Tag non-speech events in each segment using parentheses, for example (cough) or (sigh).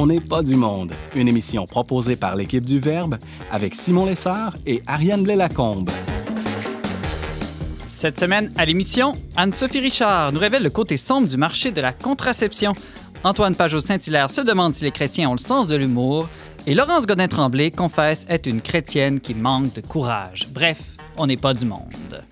On n'est pas du monde, une émission proposée par l'équipe du Verbe avec Simon Lessard et Ariane Blais-Lacombe. Cette semaine, à l'émission, Anne-Sophie Richard nous révèle le côté sombre du marché de la contraception. Antoine Pajot-Saint-Hilaire se demande si les chrétiens ont le sens de l'humour. Et Laurence Godin-Tremblay confesse être une chrétienne qui manque de courage. Bref, on n'est pas du monde.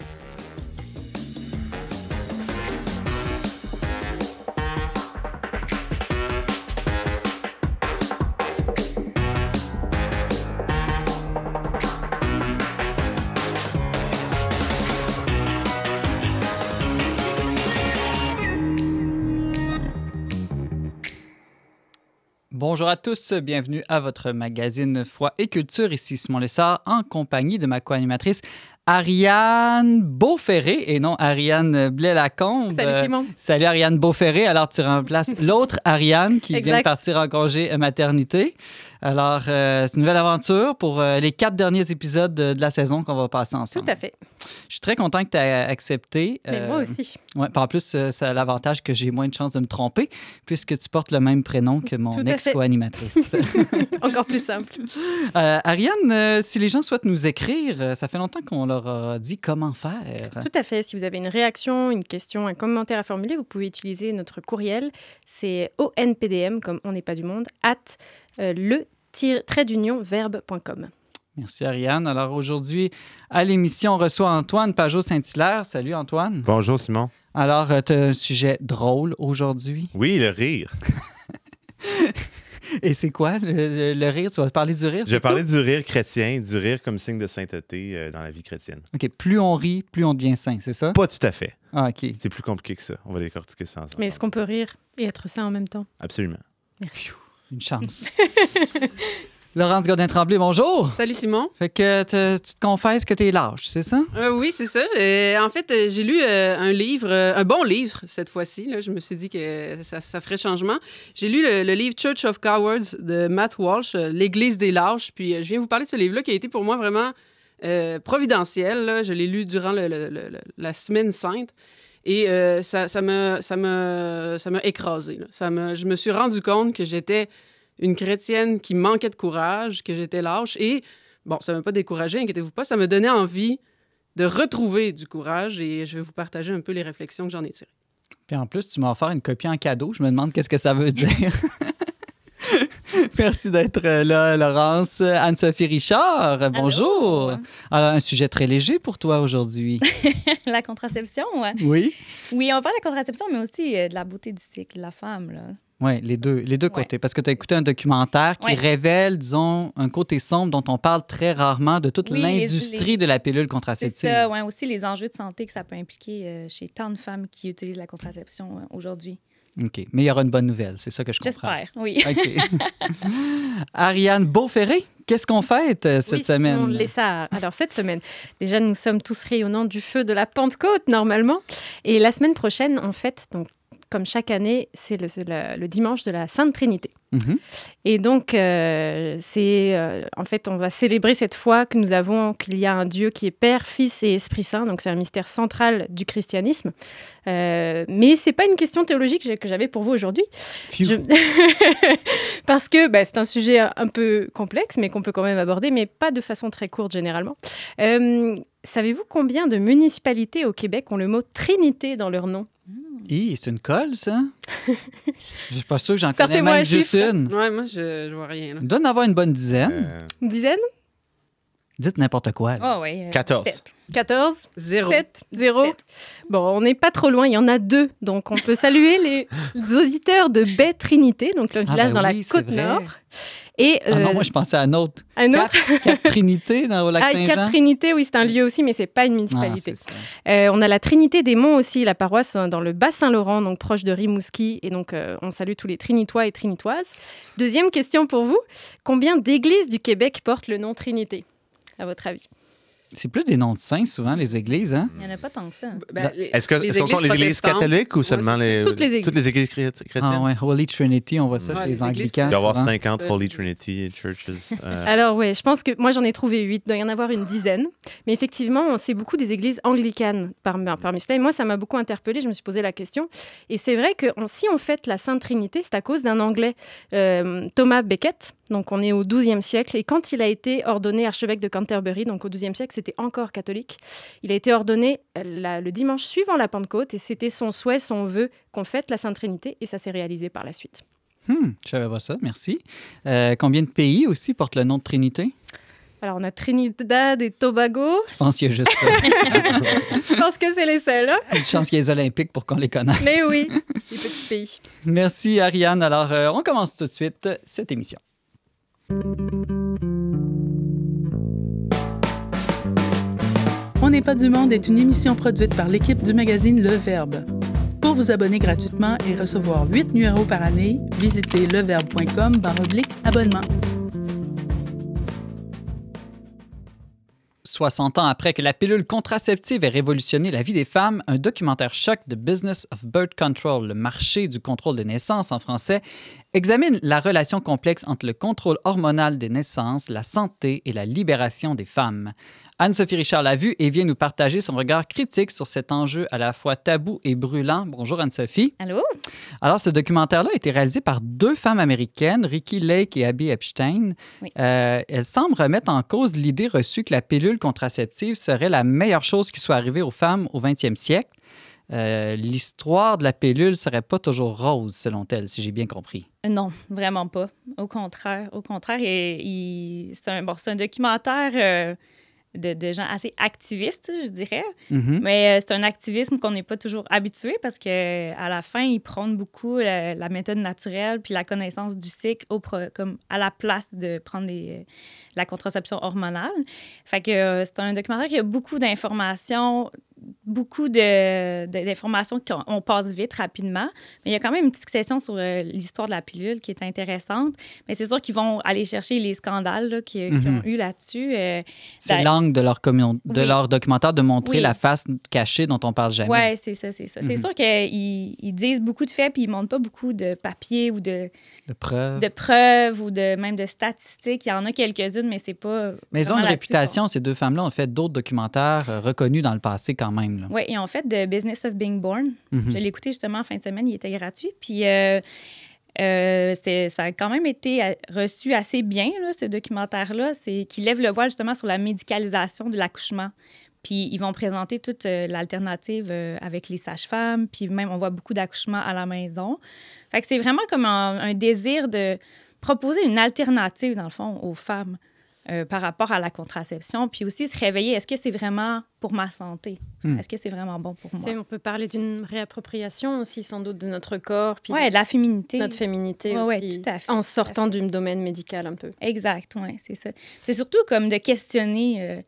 Bonjour à tous, bienvenue à votre magazine Froid et Culture. Ici Simon Lessard en compagnie de ma co-animatrice Ariane Beauferré et non Ariane Blais-Lacombe. Salut euh, Simon. salut Ariane Beauferré. Alors tu remplaces l'autre Ariane qui vient de partir en congé maternité. Alors, euh, c'est une nouvelle aventure pour euh, les quatre derniers épisodes de, la saison qu'on va passer ensemble. Tout à fait. Je suis très content que tu aies accepté. Ben, euh, moi aussi. Ouais, en plus, euh, c'est l'avantage que j'ai moins de chances de me tromper puisque tu portes le même prénom que mon ex-co-animatrice. (laughs) (laughs) Encore plus simple. Ariane, si les gens souhaitent nous écrire, ça fait longtemps qu'on leur a dit comment faire. Tout à fait. Si vous avez une réaction, une question, un commentaire à formuler, vous pouvez utiliser notre courriel. C'est onpdm, comme on n'est pas du monde, at le verbe.com. Merci Ariane. Alors aujourd'hui, à l'émission, on reçoit Antoine Pajot Saint-Hilaire. Salut Antoine. Bonjour Simon. Alors, euh, tu as un sujet drôle aujourd'hui. Oui, le rire. (laughs) Et c'est quoi le, rire? Tu vas parler du rire? Je vais parler du rire chrétien, du rire comme signe de sainteté euh, dans la vie chrétienne. OK. Plus on rit, plus on devient saint, c'est ça? Pas tout à fait. Ah, OK. C'est plus compliqué que ça. On va décortiquer ça ensemble. Mais est-ce qu'on peut rire et être saint en même temps? Absolument. Merci une chance. (laughs) Laurence Godin-Tremblay, bonjour. Salut Simon. Fait que tu te confesses que tu es lâche, c'est ça? Euh, oui, c'est ça. Euh, en fait, euh, j'ai lu un livre, un bon livre cette fois-ci. Je me suis dit que ça, ferait changement. J'ai lu le, livre Church of Cowards de Matt Walsh, L'Église des lâches. Puis je viens vous parler de ce livre-là qui a été pour moi vraiment providentiel. Je l'ai lu durant la semaine sainte. Et euh, ça, me, ça, me, ça m'a écrasé. Ça je me suis rendu compte que j'étais une chrétienne qui manquait de courage, que j'étais lâche. Et bon, ça ne m'a pas découragé, inquiétez-vous pas, ça me donnait envie de retrouver du courage et je vais vous partager un peu les réflexions que j'en ai tirées. Puis en plus, tu m'as offert une copie en cadeau. Je me demande qu'est-ce que ça veut dire. (laughs) (laughs) Merci d'être euh, là, Laurence. Anne-Sophie Richard, bonjour. Alors, un sujet très léger pour toi aujourd'hui. (laughs) la contraception, Oui. Oui, on parle de la contraception, mais aussi euh, de la beauté du cycle de la femme, là. Oui, les deux, les deux côtés. Parce que tu as écouté un documentaire qui révèle, disons, un côté sombre dont on parle très rarement de toute l'industrie de la pilule contraceptive. Oui, aussi les enjeux de santé que ça peut impliquer euh, chez tant de femmes qui utilisent la contraception aujourd'hui. OK. Mais il y aura une bonne nouvelle, c'est ça que je comprends. J'espère, oui. OK. (laughs) Ariane Beauferré, qu'est-ce qu'on fête euh, cette oui, semaine? laisse ça. Alors, cette semaine, déjà, nous sommes tous rayonnants du feu de la Pentecôte, normalement. Et la semaine prochaine, en fait, donc, comme chaque année, c'est le dimanche de la Sainte Trinité. Mhm. Et donc, euh, c'est euh, en fait, on va célébrer cette fois que nous avons qu'il y a un Dieu qui est Père, Fils et Esprit Saint. Donc, c'est un mystère central du christianisme. Euh, mais c'est pas une question théologique que j'avais pour vous aujourd'hui, (laughs) parce que bah, c'est un sujet un peu complexe, mais qu'on peut quand même aborder, mais pas de façon très courte généralement. Euh, Savez-vous combien de municipalités au Québec ont le mot Trinité dans leur nom hmm. c'est une colle, ça? (laughs) je suis pas sûr que j'en connais même juste une. Ouais, moi, je, je vois rien. Donne avoir une bonne dizaine. Une euh. dizaine? Dites n'importe quoi. oh, ouais. 14. 14. 0. 0. Bon, on n'est pas trop loin, il y en a deux. Donc, on peut saluer les (laughs) auditeurs de Baie Trinité, donc le ah, village ben dans la Côte-Nord. Et, ah non, euh, moi, je pensais à un autre. Un autre? Cap, Trinité, dans le (laughs) lac ah, Saint-Jean. Trinité, oui, c'est un lieu aussi, mais c'est pas une ah, municipalité. Euh, on a la Trinité des Monts aussi, la paroisse hein, dans le Bas-Saint-Laurent, donc proche de Rimouski. Et donc, euh, on salue tous les Trinitois et Trinitoises. Deuxième question pour vous. Combien d'églises du Québec portent le nom Trinité, à votre avis c'est plus des noms de saints, souvent, les églises, hein? Il n'y en a pas tant que ça. Ben, ben, est-ce qu'on est compte les églises catholiques ou seulement les, toutes les, églises. chrétiennes? Ah ouais, Holy Trinity, on voit ça chez les, anglicans. Il doit y avoir 50 euh, Holy Trinity churches. Euh. (laughs) Alors oui, je pense que moi j'en ai trouvé 8, il doit y en avoir une dizaine. Mais effectivement, c'est beaucoup des églises anglicanes parmi, parmi cela. Et moi, ça m'a beaucoup interpellée, je me suis posé la question. Et c'est vrai que si on fête la Sainte Trinité, c'est à cause d'un Anglais, euh, Thomas Beckett. Donc on est au XIIe siècle. Et quand il a été ordonné archevêque de Canterbury, donc au XIIe siècle, c'était encore catholique, il a été ordonné euh, le dimanche suivant la Pentecôte. Et c'était son souhait, son vœu qu'on fête la Sainte Trinité. Et ça s'est réalisé par la suite. Hmm, je savais pas ça, merci. Euh, combien de pays aussi portent le nom de Trinité alors, on a Trinidad et Tobago. Je pense qu'il y a juste ça. (laughs) Je pense que c'est les seuls. Une hein. chance qu'il y ait les Olympiques pour qu'on les connaisse. Mais oui, les petits pays. Merci, Ariane. Alors, euh, on commence tout de suite cette émission. On n'est pas du monde est une émission produite par l'équipe du magazine Le Verbe. Pour vous abonner gratuitement et recevoir 8 numéros par année, visitez leverbe.com abonnement. 60 ans après que la pilule contraceptive ait révolutionné la vie des femmes, un documentaire choc de Business of Birth Control, le marché du contrôle de naissance en français, examine la relation complexe entre le contrôle hormonal des naissances, la santé et la libération des femmes. Anne-Sophie Richard l'a vu et vient nous partager son regard critique sur cet enjeu à la fois tabou et brûlant. Bonjour Anne-Sophie. Allô. Alors, ce documentaire-là a été réalisé par deux femmes américaines, Ricky Lake et Abby Epstein. Euh, elles semblent remettre en cause l'idée reçue que la pilule contraceptive serait la meilleure chose qui soit arrivée aux femmes au 20e siècle. Euh, l'histoire de la pilule serait pas toujours rose, selon elle, si j'ai bien compris. Euh, non, vraiment pas. Au contraire, au contraire, c'est un, documentaire euh, de, gens assez activistes, je dirais. Mm-hmm. Mais euh, c'est un activisme qu'on n'est pas toujours habitué parce que à la fin, ils prônent beaucoup la, méthode naturelle puis la connaissance du cycle comme à la place de prendre euh, la contraception hormonale. Fait que euh, c'est un documentaire qui a beaucoup d'informations beaucoup d'informations qu'on passe vite, rapidement. Mais il y a quand même une petite session sur euh, l'histoire de la pilule qui est intéressante. Mais c'est sûr qu'ils vont aller chercher les scandales qu'ils mm-hmm. ont eu là-dessus. Euh, c'est ben, l'angle de, leur, de leur documentaire de montrer la face cachée dont on parle jamais. Oui, c'est ça, c'est ça. C'est mm-hmm. sûr qu'ils disent beaucoup de faits, puis ils montrent pas beaucoup de papiers ou de, de, preuves. de preuves ou de même de statistiques. Il y en a quelques-unes, mais c'est pas... Mais ils ont une réputation, ces deux femmes-là ont fait d'autres documentaires euh, reconnus dans le passé quand même. Oui, et en fait de Business of Being Born. Mhm. Je l'ai écouté justement en fin de semaine, il était gratuit. Puis euh, euh ça a quand même été euh, reçu assez bien, là, ce documentaire-là, c'est qui lève le voile justement sur la médicalisation de l'accouchement. Puis ils vont présenter toute euh, l'alternative avec les sages-femmes, puis même on voit beaucoup d'accouchements à la maison. Fait que c'est vraiment comme un désir de proposer une alternative, dans le fond, aux femmes. Euh, par rapport à la contraception, puis aussi se réveiller, est-ce que c'est vraiment pour ma santé? Hmm. Est-ce que c'est vraiment bon pour moi? On peut parler d'une réappropriation aussi, sans doute, de notre corps. Puis de la féminité. Notre féminité aussi, tout à fait, en sortant du domaine médical un peu. Exact, oui, c'est ça. C'est surtout comme de questionner euh,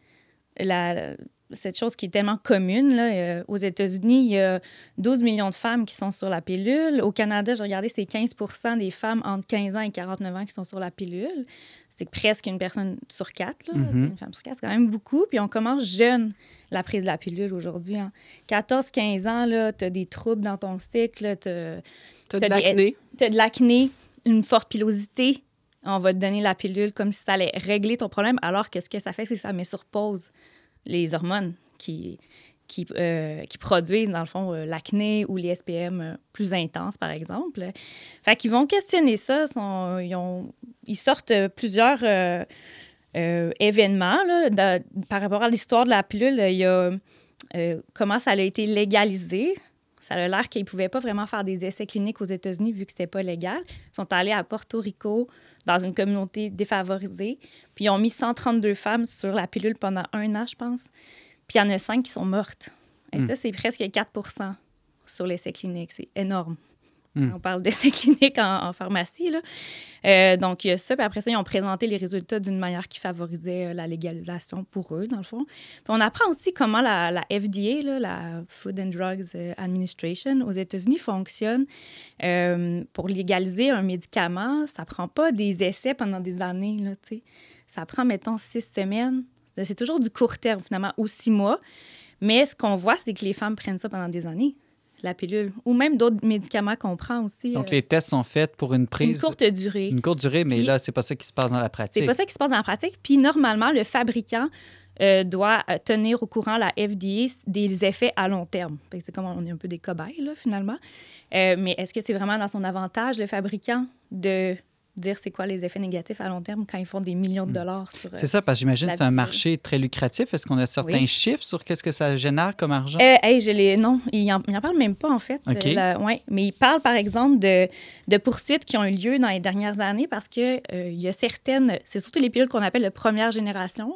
la cette chose qui est tellement commune. Euh, aux États-Unis, il y a 12 millions de femmes qui sont sur la pilule. Au Canada, j'ai regardé, c'est 15 des femmes entre 15 ans et 49 ans qui sont sur la pilule. C'est presque une personne sur quatre. Mm-hmm. Une femme sur quatre, c'est quand même beaucoup. Puis on commence jeune la prise de la pilule aujourd'hui. Hein. 14-15 ans, tu as des troubles dans ton cycle. Tu de l'acné. Tu as de l'acné, une forte pilosité. On va te donner la pilule comme si ça allait régler ton problème, alors que ce que ça fait, c'est que ça met sur pause les hormones qui, euh, qui, produisent, dans le fond, euh, l'acné ou les SPM euh, plus intenses, par exemple. Fait qu'ils vont questionner ça. ils, sortent plusieurs événements par rapport à l'histoire de la pilule. Il y a comment ça a été légalisé. Ça a l'air qu'ils ne pouvaient pas vraiment faire des essais cliniques aux États-Unis vu que ce n'était pas légal. Ils sont allés à Porto Rico, dans une communauté défavorisée. Puis ils ont mis 132 femmes sur la pilule pendant un an, je pense. Puis il y en a cinq qui sont mortes. Et hmm. ça, c'est presque 4 sur l'essai clinique. C'est énorme. Mm. On parle d'essais (laughs) cliniques en, pharmacie. Euh, donc, il ça. Puis après ça, ils ont présenté les résultats d'une manière qui favorisait euh, la légalisation pour eux, dans le fond. Puis on apprend aussi comment la, FDA, la Food and Drugs euh, Administration, aux États-Unis fonctionne. pour légaliser un médicament, ça prend pas des essais pendant des années. ça prend, mettons, six semaines. C'est toujours du court terme, finalement, ou six mois. Mais ce qu'on voit, c'est que les femmes prennent ça pendant des années la pilule ou même d'autres médicaments qu'on prend aussi. Donc, euh, les tests sont faits pour une prise. Une courte durée. Une courte durée, mais là, c'est pas ça qui se passe dans la pratique. C'est pas ça qui se passe dans la pratique. Puis, normalement, le fabricant euh, doit euh, tenir au courant la FDA des effets à long terme. C'est comme on est un peu des cobayes, là, finalement. mais est-ce que c'est vraiment dans son avantage, le fabricant, de dire c'est quoi les effets négatifs à long terme quand ils font des millions de hmm. dollars sur. Euh, c'est ça, parce que j'imagine que c'est un marché très lucratif. Est-ce qu'on a certains chiffres sur qu'est-ce que ça génère comme argent? Euh, je les... Non, ils n'en parlent même pas, en fait. Euh, ouais. Mais ils parlent, par exemple, de, de, poursuites qui ont eu lieu dans les dernières années parce qu'il il y a certaines. C'est surtout les pilules qu'on appelle de première génération.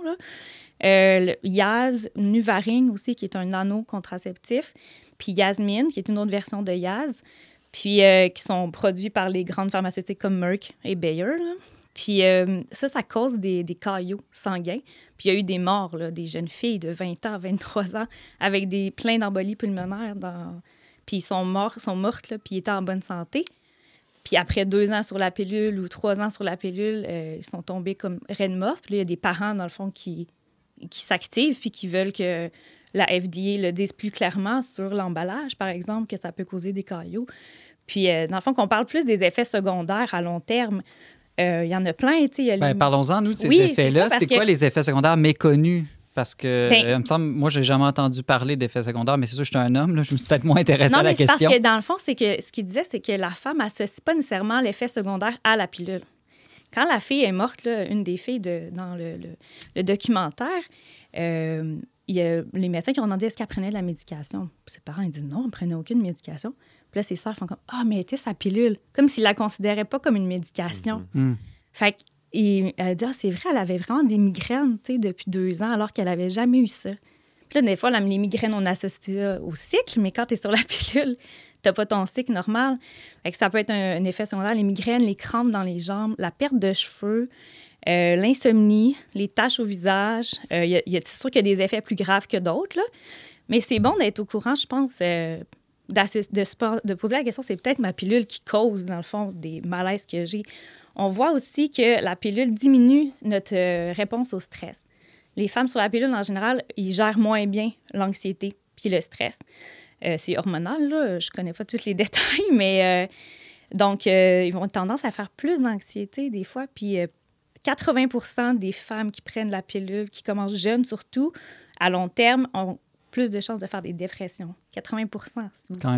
Yaz, Nuvarine aussi, qui est un nano contraceptif, puis Yasmine, qui est une autre version de Yaz puis euh, qui sont produits par les grandes pharmaceutiques comme Merck et Bayer. Puis euh, ça, ça cause des, caillots sanguins. Puis il y a eu des morts, des jeunes filles de 20 ans, 23 ans, avec des pleins d'embolies pulmonaires. Dans... Puis ils sont, morts, sont mortes, puis ils étaient en bonne santé. Puis après deux ans sur la pilule ou trois ans sur la pilule, euh, ils sont tombés comme reines mortes. Puis il y a des parents, dans le fond, qui, qui s'activent puis qui veulent que la FDA le dise plus clairement sur l'emballage, par exemple, que ça peut causer des caillots. Puis, euh, dans le fond, qu'on parle plus des effets secondaires à long terme. Euh, il y en a plein. tu sais. Ben, parlons-en, nous, de ces effets-là. C'est quoi les effets secondaires méconnus? Parce que, ben euh, il me semble, moi, j'ai jamais entendu parler d'effets secondaires, mais c'est sûr, je suis un homme, je me suis peut-être moins intéressé à la mais question. Parce que, dans le fond, c'est que ce qu'il disait, c'est que la femme n'associe pas nécessairement l'effet secondaire à la pilule. Quand la fille est morte, une des filles de, dans le, documentaire, il y a les médecins qui ont demandé est-ce qu'elle prenait de la médication. ses parents, ils disent non, on ne prenait aucune médication. Puis là, ses soeurs font comme Ah, oh, mais était sa pilule. Comme s'ils la considéraient pas comme une médication. Mm-hmm. Mm. Fait qu'elle dit Ah, c'est vrai, elle avait vraiment des migraines, depuis deux ans, alors qu'elle n'avait jamais eu ça. Puis là, des fois, les migraines, on associe au cycle, mais quand tu es sur la (laughs) pilule, n'as pas ton cycle normal. Fait que ça peut être un, effet secondaire, les migraines, les crampes dans les jambes, la perte de cheveux, euh, l'insomnie, les taches au visage, il euh, y a, qu'il y a des effets plus graves que d'autres, mais c'est bon d'être au courant, je pense, euh, de, de, poser la question, c'est peut-être ma pilule qui cause, dans le fond, des malaises que j'ai. On voit aussi que la pilule diminue notre réponse au stress. Les femmes sur la pilule, en général, ils gèrent moins bien l'anxiété puis le stress. c'est hormonal, là. je connais pas tous les (laughs) détails, mais donc, ils vont tendance à faire plus d'anxiété des fois, puis 80 des femmes qui prennent la pilule, qui commencent jeunes surtout, à long terme, ont plus de chances de faire des dépressions. 80 c'est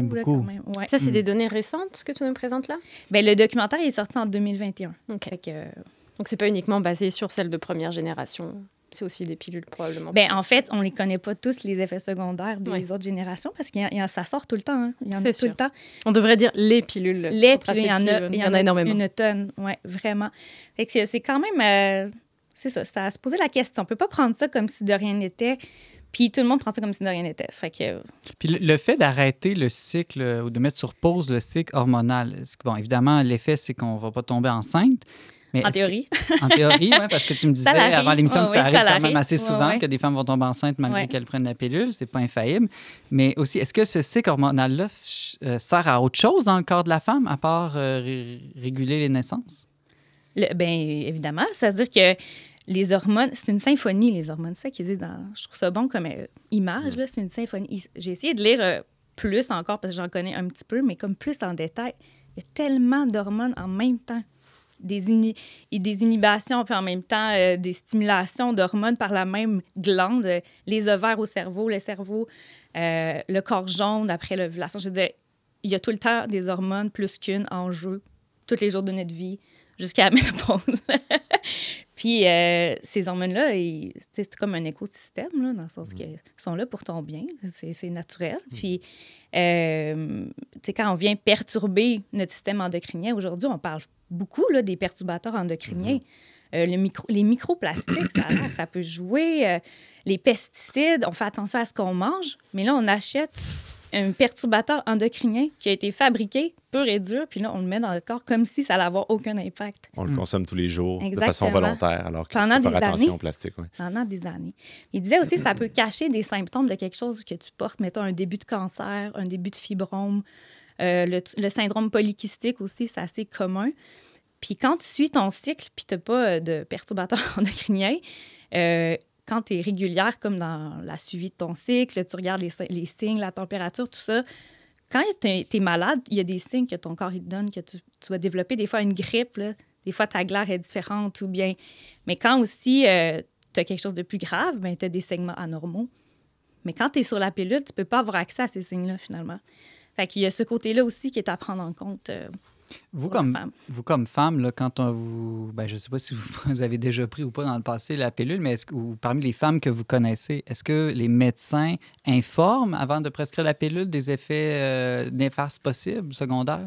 beaucoup. Ça, c'est mm. des données récentes que tu nous présentes là? Ben, le documentaire est sorti en 2021. Donc, euh, Donc, c'est pas uniquement basé sur celle de première génération c'est aussi des pilules, probablement. Ben en fait, on ne les connaît pas tous, les effets secondaires des autres générations, parce qu'il ça sort tout le temps. On devrait dire les pilules. Les pilules, il y en a, y en a énormément. Une tonne, oui, vraiment. c'est quand même. Euh, c'est ça, ça à se poser la question. On ne peut pas prendre ça comme si de rien n'était. Puis tout le monde prend ça comme si de rien n'était. Puis le, fait d'arrêter le cycle euh, ou de mettre sur pause le cycle hormonal, bon, évidemment, l'effet, c'est qu'on ne va pas tomber enceinte, en théorie. en théorie, parce que tu me (laughs) disais avant l'émission que ça arrive quand même assez souvent que des femmes vont tomber enceintes malgré qu'elles prennent la pilule. C'est pas infaillible. Mais aussi, est-ce que ce cycle hormonal-là euh, sert à autre chose dans le corps de la femme à part euh, réguler les naissances? bien, évidemment. C'est-à-dire que les hormones, c'est une symphonie, les hormones. C'est ça qu'ils disent dans, Je trouve ça bon comme euh, image, mm. là, c'est une symphonie. J'ai essayé de lire plus encore parce que j'en connais un petit peu, mais comme plus en détail. Il y a tellement d'hormones en même temps des, inhibations et des puis en même temps euh, des stimulations d'hormones par la même glande, euh, les ovaires au cerveau, le cerveau, euh, le corps jaune après l'ovulation. Je veux dire, il y a tout le temps des hormones plus qu'une en jeu, tous les jours de notre vie, jusqu'à la (laughs) ménopause. Puis euh, ces hormones-là, c'est comme un écosystème, là, dans le sens mm. qu'elles sont là pour ton bien, c'est naturel. Mm. Puis, euh, quand on vient perturber notre système endocrinien, aujourd'hui, on parle beaucoup là, des perturbateurs endocriniens. Mm-hmm. Euh, micro, les microplastiques, ça (coughs) peut jouer. Euh, les pesticides, on fait attention à ce qu'on mange, mais là, on achète un perturbateur endocrinien qui a été fabriqué pur et dur, puis là, on le met dans le corps comme si ça n'allait avoir aucun impact. On le hmm. consomme tous les jours de façon volontaire, alors qu'il faut faire des années, plastique. Pendant des années. Il disait aussi que ça peut cacher des symptômes de quelque chose que tu portes, mettons un début de cancer, un début de fibrome, euh, le, syndrome polykystique aussi, c'est assez commun. Puis quand tu suis ton cycle, puis tu n'as pas euh, de perturbateur (laughs) endocrinien, euh, quand tu es régulière, comme dans la suivi de ton cycle, tu regardes les, signes, la température, tout ça, quand tu es, malade, il y a des signes que ton corps te donne que tu, vas développer des fois une grippe, des fois ta glaire est différente ou bien. Mais quand aussi euh, tu as quelque chose de plus grave, ben, tu as des segments anormaux. Mais quand tu es sur la pilule, tu peux pas avoir accès à ces signes-là finalement. Fait qu'il y a ce côté-là aussi qui est à prendre en compte. Euh, vous comme, vous comme femme, quand on vous, ben, je ne sais pas si (laughs) vous, avez déjà pris ou pas dans le passé la pilule, mais parmi les femmes que vous connaissez, est-ce que les médecins informent avant de prescrire la pilule des effets euh, néfastes possibles, secondaires?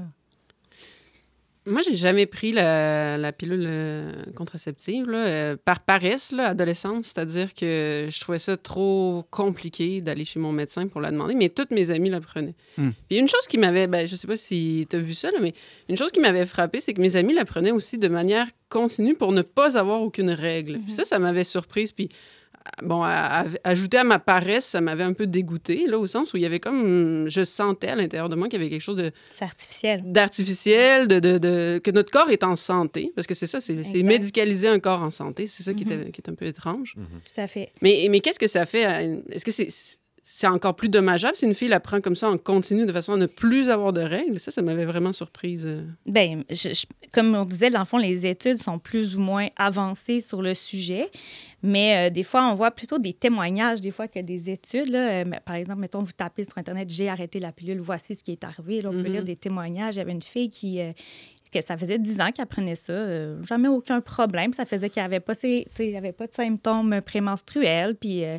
Moi, j'ai jamais pris la, pilule euh, contraceptive euh, par paresse, adolescente. C'est-à-dire que je trouvais ça trop compliqué d'aller chez mon médecin pour la demander, mais toutes mes amies la prenaient. Hmm. Puis une chose qui m'avait, ben, je sais pas si tu as vu ça, mais une chose qui m'avait frappée, c'est que mes amis la prenaient aussi de manière continue pour ne pas avoir aucune règle. Mhm. ça, ça m'avait surprise. Puis bon, ajouter à, ma paresse, ça m'avait un peu dégoûté, là, au sens où il y avait comme. Je sentais à l'intérieur de moi qu'il y avait quelque chose de. artificiel. D'artificiel, de, de, que notre corps est en santé, parce que c'est ça, c'est médicaliser un corps en santé, c'est ça qui, est, mm-hmm. qui, est, un peu étrange. Mm-hmm. Tout à fait. Mais, mais qu'est-ce que ça fait? Est-ce que c'est c'est encore plus dommageable si une fille la prend comme ça en continu de façon à ne plus avoir de règles. Ça, ça m'avait vraiment surprise. Euh. Bien, comme on disait, dans le fond, les études sont plus ou moins avancées sur le sujet, mais euh, des fois, on voit plutôt des témoignages, des fois, que des études. Là, euh, par exemple, mettons, vous tapez sur Internet, j'ai arrêté la pilule, voici ce qui est arrivé. on peut lire mm-hmm. des témoignages. Il y avait une fille qui ça faisait dix ans qu'elle prenait ça, euh, jamais aucun problème. Ça faisait qu'elle n'avait pas, avait pas de symptômes prémenstruels, puis euh,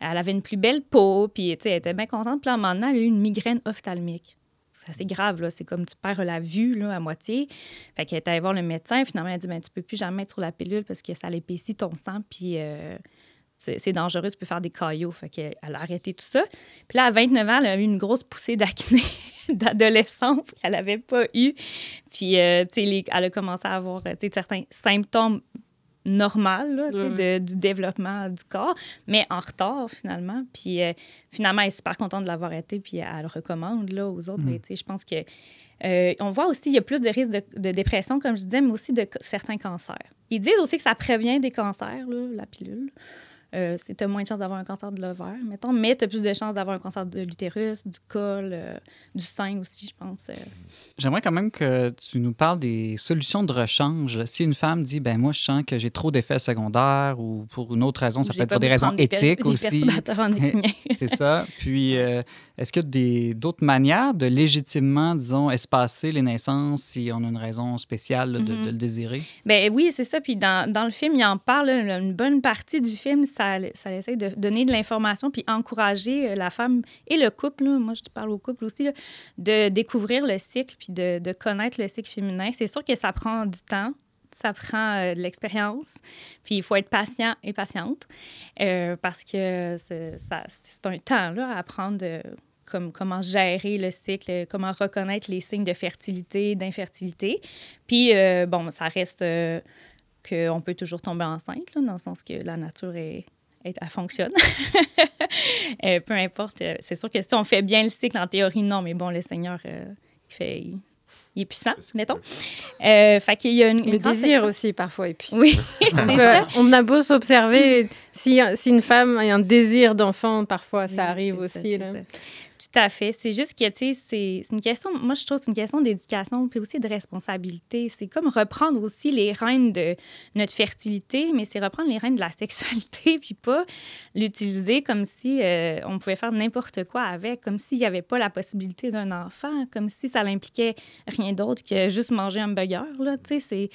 elle avait une plus belle peau, puis elle était bien contente. Puis là, maintenant, elle a eu une migraine ophtalmique. C'est assez grave, là. C'est comme tu perds la vue, là, à moitié. Fait qu'elle est allée voir le médecin. Finalement, elle a dit, ben, tu peux plus jamais être sur la pilule parce que ça l'épaissit ton sang, puis... Euh, c'est dangereux, tu peux faire des caillots. Elle qu'elle a arrêté tout ça. Puis là, à 29 ans, elle a eu une grosse poussée d'acné (laughs) d'adolescence qu'elle n'avait pas eu. Puis, euh, tu sais, elle a commencé à avoir euh, certains symptômes normaux du développement du corps, mais en retard, finalement. Puis, euh, finalement, elle est super contente de l'avoir été, puis elle recommande là, aux autres. Mais, mm. je pense que... on voit aussi qu'il y a plus de risques de, dépression, comme je disais, mais aussi de certains cancers. Ils disent aussi que ça prévient des cancers, la pilule. Euh, moins de chances d'avoir un cancer de l'ovaire, mettons, mais tu as plus de chances d'avoir un cancer de l'utérus, du col, euh, du sein aussi, je pense. Euh. J'aimerais quand même que tu nous parles des solutions de rechange. Si une femme dit, ben moi, je sens que j'ai trop d'effets secondaires ou pour une autre raison, ça peut être pour des raisons éthiques aussi. (laughs) C'est ça. Puis, euh, est-ce qu'il y a d'autres manières de légitimement, disons, espacer les naissances si on a une raison spéciale de, mm-hmm. le désirer? Ben oui, c'est ça. Puis dans, dans, le film, il en parle, une bonne partie du film, ça, essaie de donner de l'information puis encourager euh, la femme et le couple, moi je parle au couple aussi, de découvrir le cycle puis de, connaître le cycle féminin. C'est sûr que ça prend du temps, ça prend euh, de l'expérience. Puis il faut être patient et patiente euh, parce que c'est un temps là, à apprendre comme, comment gérer le cycle, comment reconnaître les signes de fertilité, d'infertilité. Puis bon, ça reste on peut toujours tomber enceinte, là, dans le sens que la nature est, elle fonctionne. (laughs) Euh, peu importe. Euh, c'est sûr que si on fait bien le cycle en théorie, non, mais bon, le Seigneur, euh, il est puissant, mettons. y a le désir aussi, parfois, est puissant. Oui. (laughs) on a beau s'observer, si, une femme a un désir d'enfant, parfois, ça arrive aussi. Tout à fait. C'est juste que, tu sais, c'est une question, moi, je trouve que c'est une question d'éducation puis aussi de responsabilité. C'est comme reprendre aussi les rênes de notre fertilité, mais c'est reprendre les rênes de la sexualité (laughs) puis pas l'utiliser comme si euh, on pouvait faire n'importe quoi avec, comme s'il n'y avait pas la possibilité d'un enfant, comme si ça l'impliquait rien d'autre que juste manger un burger, là. Tu sais, c'est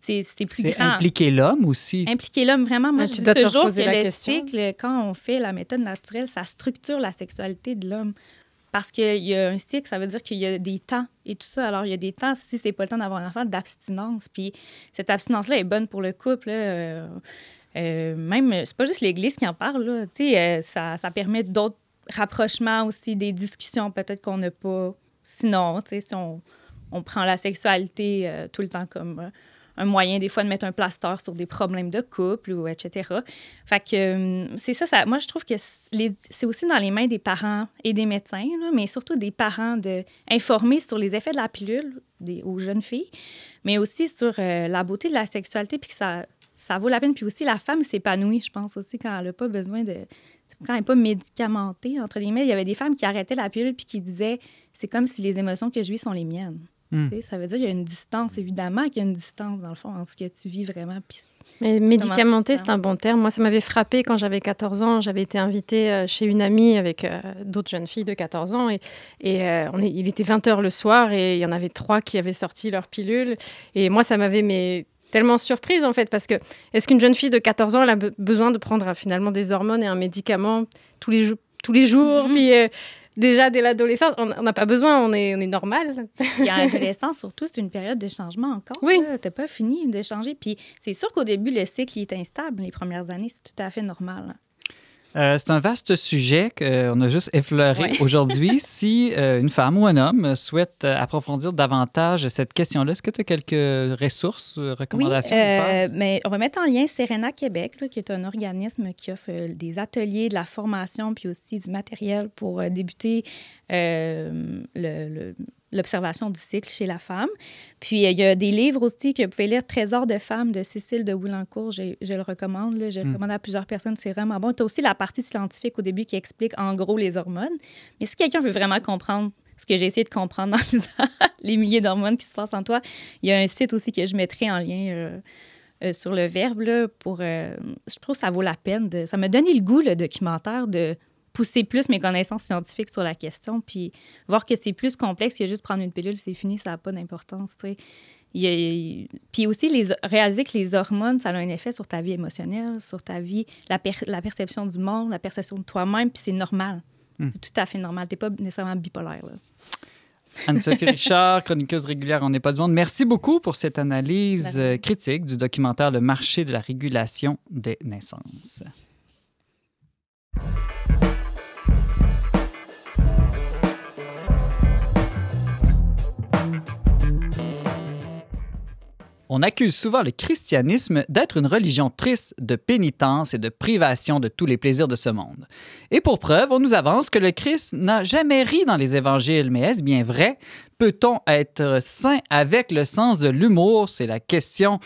c'est plus impliquer l'homme aussi. Impliquer l'homme, vraiment. Moi, je dis toujours que le cycle, quand on fait la méthode naturelle, ça structure la sexualité de l'homme. Parce qu'il y a un cycle, ça veut dire qu'il y a des temps et tout ça. Alors, il y a des temps, si c'est pas le temps d'avoir un enfant, d'abstinence. Puis cette abstinence-là est bonne pour le couple. Euh, euh, même, c'est pas juste l'Église qui en parle. Euh, ça, permet d'autres rapprochements aussi, des discussions peut-être qu'on n'a pas. Sinon, si on, on, prend la sexualité euh, tout le temps comme un moyen des fois de mettre un plaster sur des problèmes de couple ou etc. Fait que euh, c'est ça, ça, moi je trouve que c'est aussi dans les mains des parents et des médecins, mais surtout des parents de informer sur les effets de la pilule aux jeunes filles, mais aussi sur euh, la beauté de la sexualité puis que ça ça vaut la peine. Puis aussi, la femme s'épanouit, je pense aussi, quand elle n'a pas besoin de. Quand elle n'est pas médicamentée, entre les mains. Il y avait des femmes qui arrêtaient la pilule puis qui disaient c'est comme si les émotions que je vis sont les miennes. Hmm. Ça veut dire qu'il y a une distance, évidemment qu'il y a une distance, dans le fond, entre ce que tu vis vraiment. Mais médicamenté, c'est un bon terme. Moi, ça m'avait frappé quand j'avais 14 ans. J'avais été invitée euh, chez une amie avec euh, d'autres jeunes filles de 14 ans. Et, et euh, on est, il était 20h le soir et il y en avait trois qui avaient sorti leur pilule. Et moi, ça m'avait tellement surprise, en fait, parce que est-ce qu'une jeune fille de 14 ans, elle a besoin de prendre finalement des hormones et un médicament tous les, tous les jours mm-hmm déjà dès l'adolescence, on n'a pas besoin, on est, normal. Et en (laughs) adolescence, surtout, c'est une période de changement encore. Oui. Tu pas fini de changer. Puis c'est sûr qu'au début, le cycle est instable. Les premières années, c'est tout à fait normal. Euh, c'est un vaste sujet qu'on euh, a juste effleuré aujourd'hui. (laughs) si euh, une femme ou un homme souhaite approfondir davantage cette question-là, est-ce que tu as quelques ressources, recommandations oui, Mais on va mettre en lien Serena Québec, qui est un organisme qui offre des ateliers, de la formation, puis aussi du matériel pour débuter le l'observation du cycle chez la femme. Puis euh, il y a des livres aussi que vous pouvez lire, Trésor de femmes de Cécile de Woulancourt, je, le recommande, je le hmm. recommande à plusieurs personnes, c'est vraiment bon. Tu as aussi la partie scientifique au début qui explique en gros les hormones. Mais si quelqu'un veut vraiment comprendre ce que j'ai essayé de comprendre dans les (laughs) milliers d'hormones qui se passent en toi, il y a un site aussi que je mettrai en lien. Euh, euh, sur le verbe, pour, je trouve que ça vaut la peine. ça m'a donné le goût, le documentaire, de pousser plus mes connaissances scientifiques sur la question, puis voir que c'est plus complexe que juste prendre une pilule, c'est fini, ça n'a pas d'importance. Puis aussi, les, réaliser que les hormones, ça a un effet sur ta vie émotionnelle, sur ta vie, la, la perception du monde, la perception de toi-même, puis c'est normal. Hmm. C'est tout à fait normal. Tu pas nécessairement bipolaire. Anne-Sophie (laughs) Richard, chroniqueuse régulière On n'est pas du monde. Merci beaucoup pour cette analyse critique du documentaire Le marché de la régulation des naissances. On accuse souvent le christianisme d'être une religion triste de pénitence et de privation de tous les plaisirs de ce monde. Et pour preuve, on nous avance que le Christ n'a jamais ri dans les évangiles, mais est-ce bien vrai? Peut-on être saint avec le sens de l'humour? C'est la question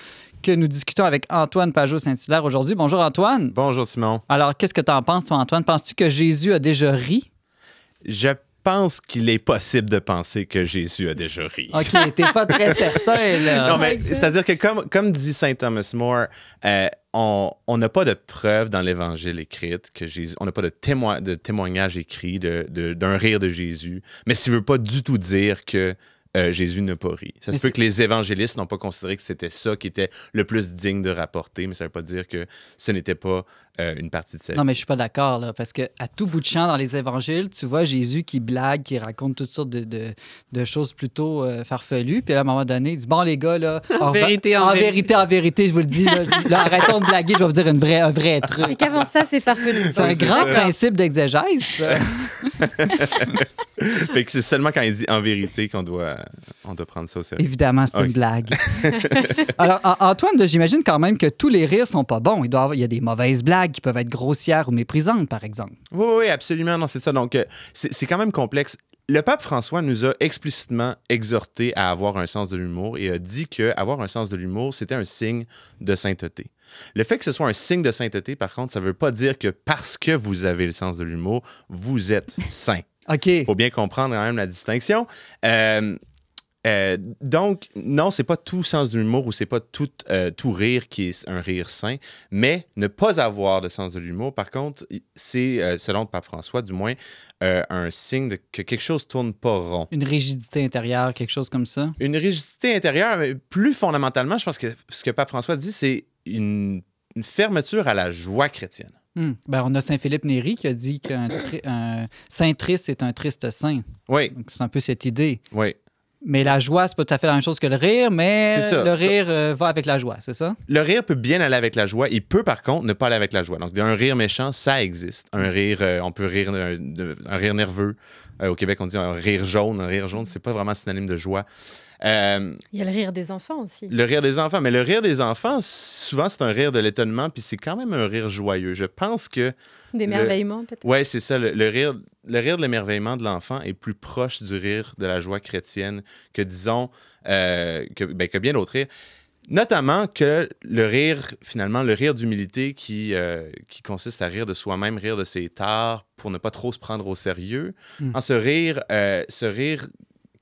que nous discutons avec Antoine Pajot-Saint-Hilaire aujourd'hui. Bonjour Antoine. Bonjour Simon. Alors, qu'est-ce que tu en penses, toi, Antoine? Penses-tu que Jésus a déjà ri? Je pense qu'il est possible de penser que Jésus a déjà ri. OK, t'es pas très (laughs) certain, là. Non, mais c'est-à-dire que, comme, comme dit saint Thomas More, euh, on n'a pas de preuve dans l'Évangile écrite que Jésus, on n'a pas de, témoin, de témoignage écrit d'un rire de Jésus, mais ça ne veut pas du tout dire que euh, Jésus n'a pas ri. Ça se peut que les évangélistes n'ont pas considéré que c'était ça qui était le plus digne de rapporter, mais ça ne veut pas dire que ce n'était pas euh, une partie de ça. Non, mais je suis pas d'accord, parce que à tout bout de champ, dans les évangiles, tu vois Jésus qui blague, qui raconte toutes sortes de, de, choses plutôt euh, farfelues. Puis à un moment donné, il dit Bon, les gars, là, (laughs) en, vérité, en, vérité, je vous le dis, arrêtons de blaguer, je vais vous dire une vraie, un vrai ah, truc. Mais qu'avant ça, c'est farfelu. C'est un grand principe d'exégèse. (laughs) fait que c'est seulement quand il dit en vérité qu'on doit, on doit prendre ça au sérieux. Évidemment, c'est une blague. (laughs) Alors, Antoine, j'imagine quand même que tous les rires sont pas bons. Il, il y a des mauvaises blagues qui peuvent être grossières ou méprisantes, par exemple. Oui, oui, absolument. Non, c'est ça. Donc, euh, c'est quand même complexe le pape François nous a explicitement exhorté à avoir un sens de l'humour et a dit que avoir un sens de l'humour, c'était un signe de sainteté. Le fait que ce soit un signe de sainteté, par contre, ça ne veut pas dire que parce que vous avez le sens de l'humour, vous êtes saint. (laughs) OK. Il faut bien comprendre quand même la distinction. Euh, euh, donc, non, c'est pas tout sens de l'humour ou c'est pas tout, euh, tout rire qui est un rire sain, mais ne pas avoir de sens de l'humour, par contre, c'est, euh, selon le pape François, du moins, un signe que quelque chose tourne pas rond. Une rigidité intérieure, quelque chose comme ça? Une rigidité intérieure, mais plus fondamentalement, je pense que ce que pape François dit, c'est une, fermeture à la joie chrétienne. Hmm. Ben, on a Saint-Philippe Néry qui a dit qu'un saint triste est un triste saint. Oui. c'est un peu cette idée. Oui. Mais la joie, c'est pas tout à fait la même chose que le rire, mais le rire euh, va avec la joie, c'est ça? Le rire peut bien aller avec la joie. Il peut, par contre, ne pas aller avec la joie. Donc, un rire méchant, ça existe. Un rire, euh, on peut rire, euh, un, rire nerveux. au Québec, on dit un rire jaune. Un rire jaune, c'est pas vraiment synonyme de joie. Euh, Il y a le rire des enfants aussi. Le rire des enfants. Mais le rire des enfants, souvent, c'est un rire de l'étonnement, puis c'est quand même un rire joyeux. Je pense que. D'émerveillement, merveillements, peut-être. Oui, c'est ça. Le, rire, le rire de l'émerveillement de l'enfant est plus proche du rire de la joie chrétienne que, disons, euh, ben, que, bien d'autres rires. Notamment que le rire, finalement, le rire d'humilité qui, euh, qui consiste à rire de soi-même, rire de ses tares pour ne pas trop se prendre au sérieux, mmh. en ce rire, ce rire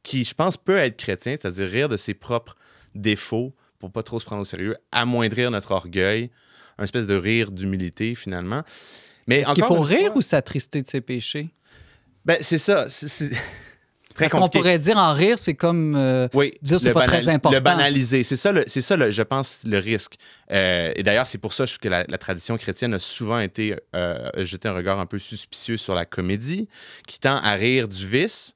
qui, je pense, peut être chrétien, c'est-à-dire rire de ses propres défauts pour pas trop se prendre au sérieux, amoindrir notre orgueil, un espèce de rire d'humilité finalement. Mais est-ce qu'il faut rire ou s'attrister de ses péchés Ben c'est ça. C'est, Parce qu'on pourrait dire en rire, c'est comme euh, c'est pas très important. Le banaliser, c'est ça, c'est ça je pense, le risque. Euh, et d'ailleurs, c'est pour ça que la, tradition chrétienne a souvent été euh, un regard un peu suspicieux sur la comédie, qui tend à rire du vice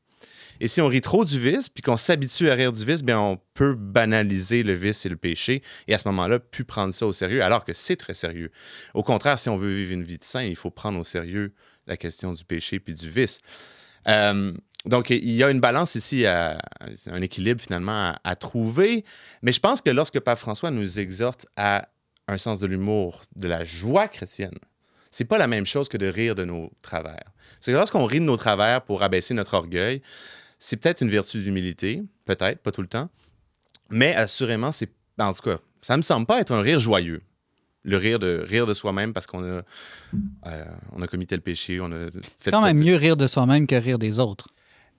et si on rit trop du vice, puis qu'on s'habitue à rire du vice, bien, on peut banaliser le vice et le péché, et à ce moment-là, plus prendre ça au sérieux, alors que c'est très sérieux. Au contraire, si on veut vivre une vie de saint, il faut prendre au sérieux la question du péché puis du vice. Euh, donc, il y a une balance ici, un équilibre finalement à, trouver. Mais je pense que lorsque Pape François nous exhorte à un sens de l'humour, de la joie chrétienne, c'est pas la même chose que de rire de nos travers. C'est lorsqu'on rit de nos travers pour abaisser notre orgueil, c'est peut-être une vertu d'humilité, peut-être, pas tout le temps, mais assurément, c'est. Ben, en tout cas, ça me semble pas être un rire joyeux. Le rire de, rire de soi-même parce qu'on a, euh, on a commis tel péché. c'est quand même mieux rire de soi-même que rire des autres.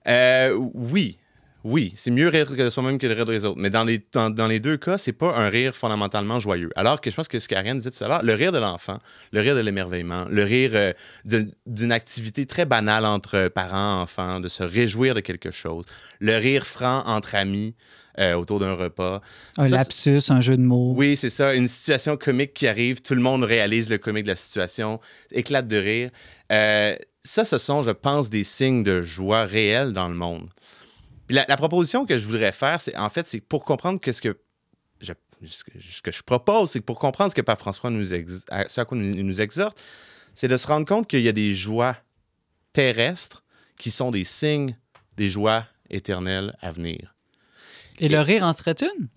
Euh, oui, oui, c'est mieux rire de soi-même que de rire des autres. Mais dans les, dans, les deux cas, c'est pas un rire fondamentalement joyeux. Alors que je pense que ce qu'Ariane disait tout à l'heure, le rire de l'enfant, le rire de l'émerveillement, le rire euh, d'une activité très banale entre parents, enfants, de se réjouir de quelque chose, le rire franc entre amis. Euh, autour d'un repas. Un lapsus, un jeu de mots. Oui, c'est ça. Une situation comique qui arrive, tout le monde réalise le comique de la situation, éclate de rire. Euh, ça, ce sont, je pense, des signes de joie réelle dans le monde la, proposition que je voudrais faire, c'est en fait, c'est pour comprendre qu'est-ce que je, ce que je propose, c'est pour comprendre ce que Père François nous nous, exhorte, c'est de se rendre compte qu'il y a des joies terrestres qui sont des signes des joies éternelles à venir. Et le rire en serait une?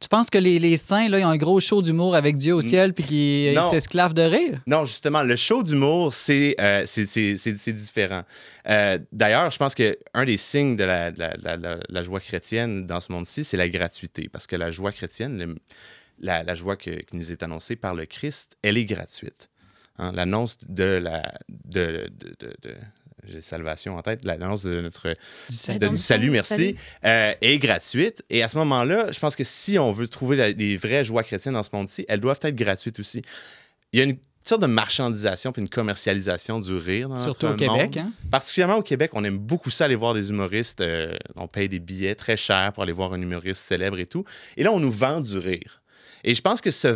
Tu penses que les, saints, là, ils ont un gros show d'humour avec Dieu au ciel puis qu'ils s'esclavent de rire? Non, justement, le show d'humour, c'est euh, différent. Euh, d'ailleurs, je pense qu'un des signes de la, joie chrétienne dans ce monde-ci, c'est la gratuité. Parce que la joie chrétienne, la, joie que, qui nous est annoncée par le Christ, elle est gratuite. Hein, l'annonce de la, de, j'ai salvation en tête, l'annonce de notre du salut, de, salut merci, euh, est gratuite. Et à ce moment-là, je pense que si on veut trouver des les vraies joies chrétiennes dans ce monde-ci, elles doivent être gratuites aussi. Il y a une sorte de marchandisation puis une commercialisation du rire dans Surtout au Québec. Hein? Particulièrement au Québec, on aime beaucoup ça, aller voir des humoristes. Euh, on paye des billets très chers pour aller voir un humoriste célèbre et tout. Et là, on nous vend du rire. Et je pense que se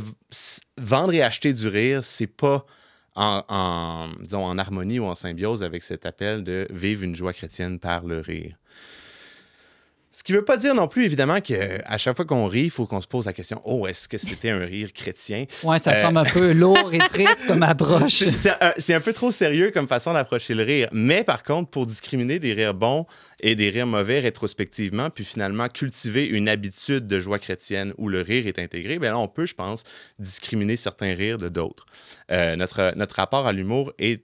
vendre et acheter du rire, c'est pas en, en harmonie ou en symbiose avec cet appel de vivre une joie chrétienne par le rire. Ce qui ne veut pas dire non plus, évidemment, qu'à euh, chaque fois qu'on rit, il faut qu'on se pose la question Oh, est-ce que c'était un rire chrétien Oui, ça semble un euh, peu (laughs) lourd et triste comme approche. Euh, c'est un, peu trop sérieux comme façon d'approcher le rire. Mais par contre, pour discriminer des rires bons et des rires mauvais rétrospectivement, puis finalement cultiver une habitude de joie chrétienne où le rire est intégré, bien là, on peut, je pense, discriminer certains rires de d'autres. notre, notre rapport à l'humour est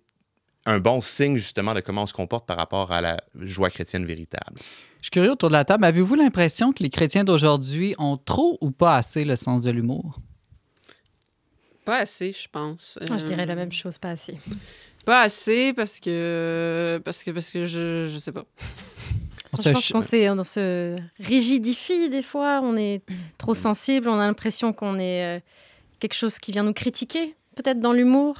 un bon signe justement de comment on se comporte par rapport à la joie chrétienne véritable. Je suis curieux autour de la table. Avez-vous l'impression que les chrétiens d'aujourd'hui ont trop ou pas assez le sens de l'humour? Pas assez, je pense. je dirais la euh, même chose, pas assez. Pas assez parce que. Parce que, parce que je, je sais pas. On je pense qu'on se rigidifie des fois, on est trop sensible, on a l'impression qu'on est euh, quelque chose qui vient nous critiquer, peut-être dans l'humour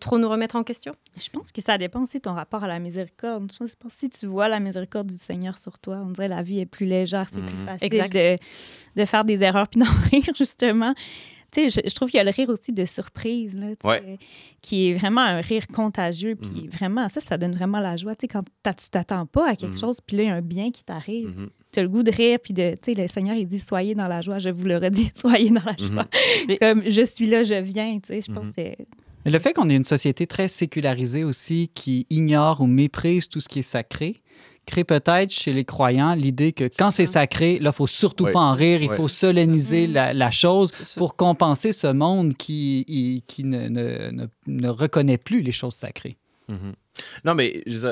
trop nous remettre en question? Je pense que ça dépend aussi de ton rapport à la miséricorde. Je si tu vois la miséricorde du Seigneur sur toi, on dirait que la vie est plus légère, c'est plus mhm. facile de, faire des erreurs puis d'en (laughs) rire, justement. je, trouve qu'il y a le rire aussi de surprise, qui est vraiment un rire contagieux. Puis mhm. vraiment, ça, ça donne vraiment la joie. Tu sais, quand tu t'attends pas à quelque mhm. chose, puis là, il y a un bien qui t'arrive tu as le goût de rire, puis de, le Seigneur, il dit, soyez dans la joie, je vous le redis, (laughs) soyez dans la joie. Comme, je suis là, je viens, je pense que le fait qu'on ait une société très sécularisée aussi, qui ignore ou méprise tout ce qui est sacré, crée peut-être chez les croyants l'idée que quand c'est sacré, là, il faut surtout pas en rire, il faut solenniser mm-hmm. la, chose pour compenser ce monde qui, ne, reconnaît plus les choses sacrées. Mm-hmm. Non, mais je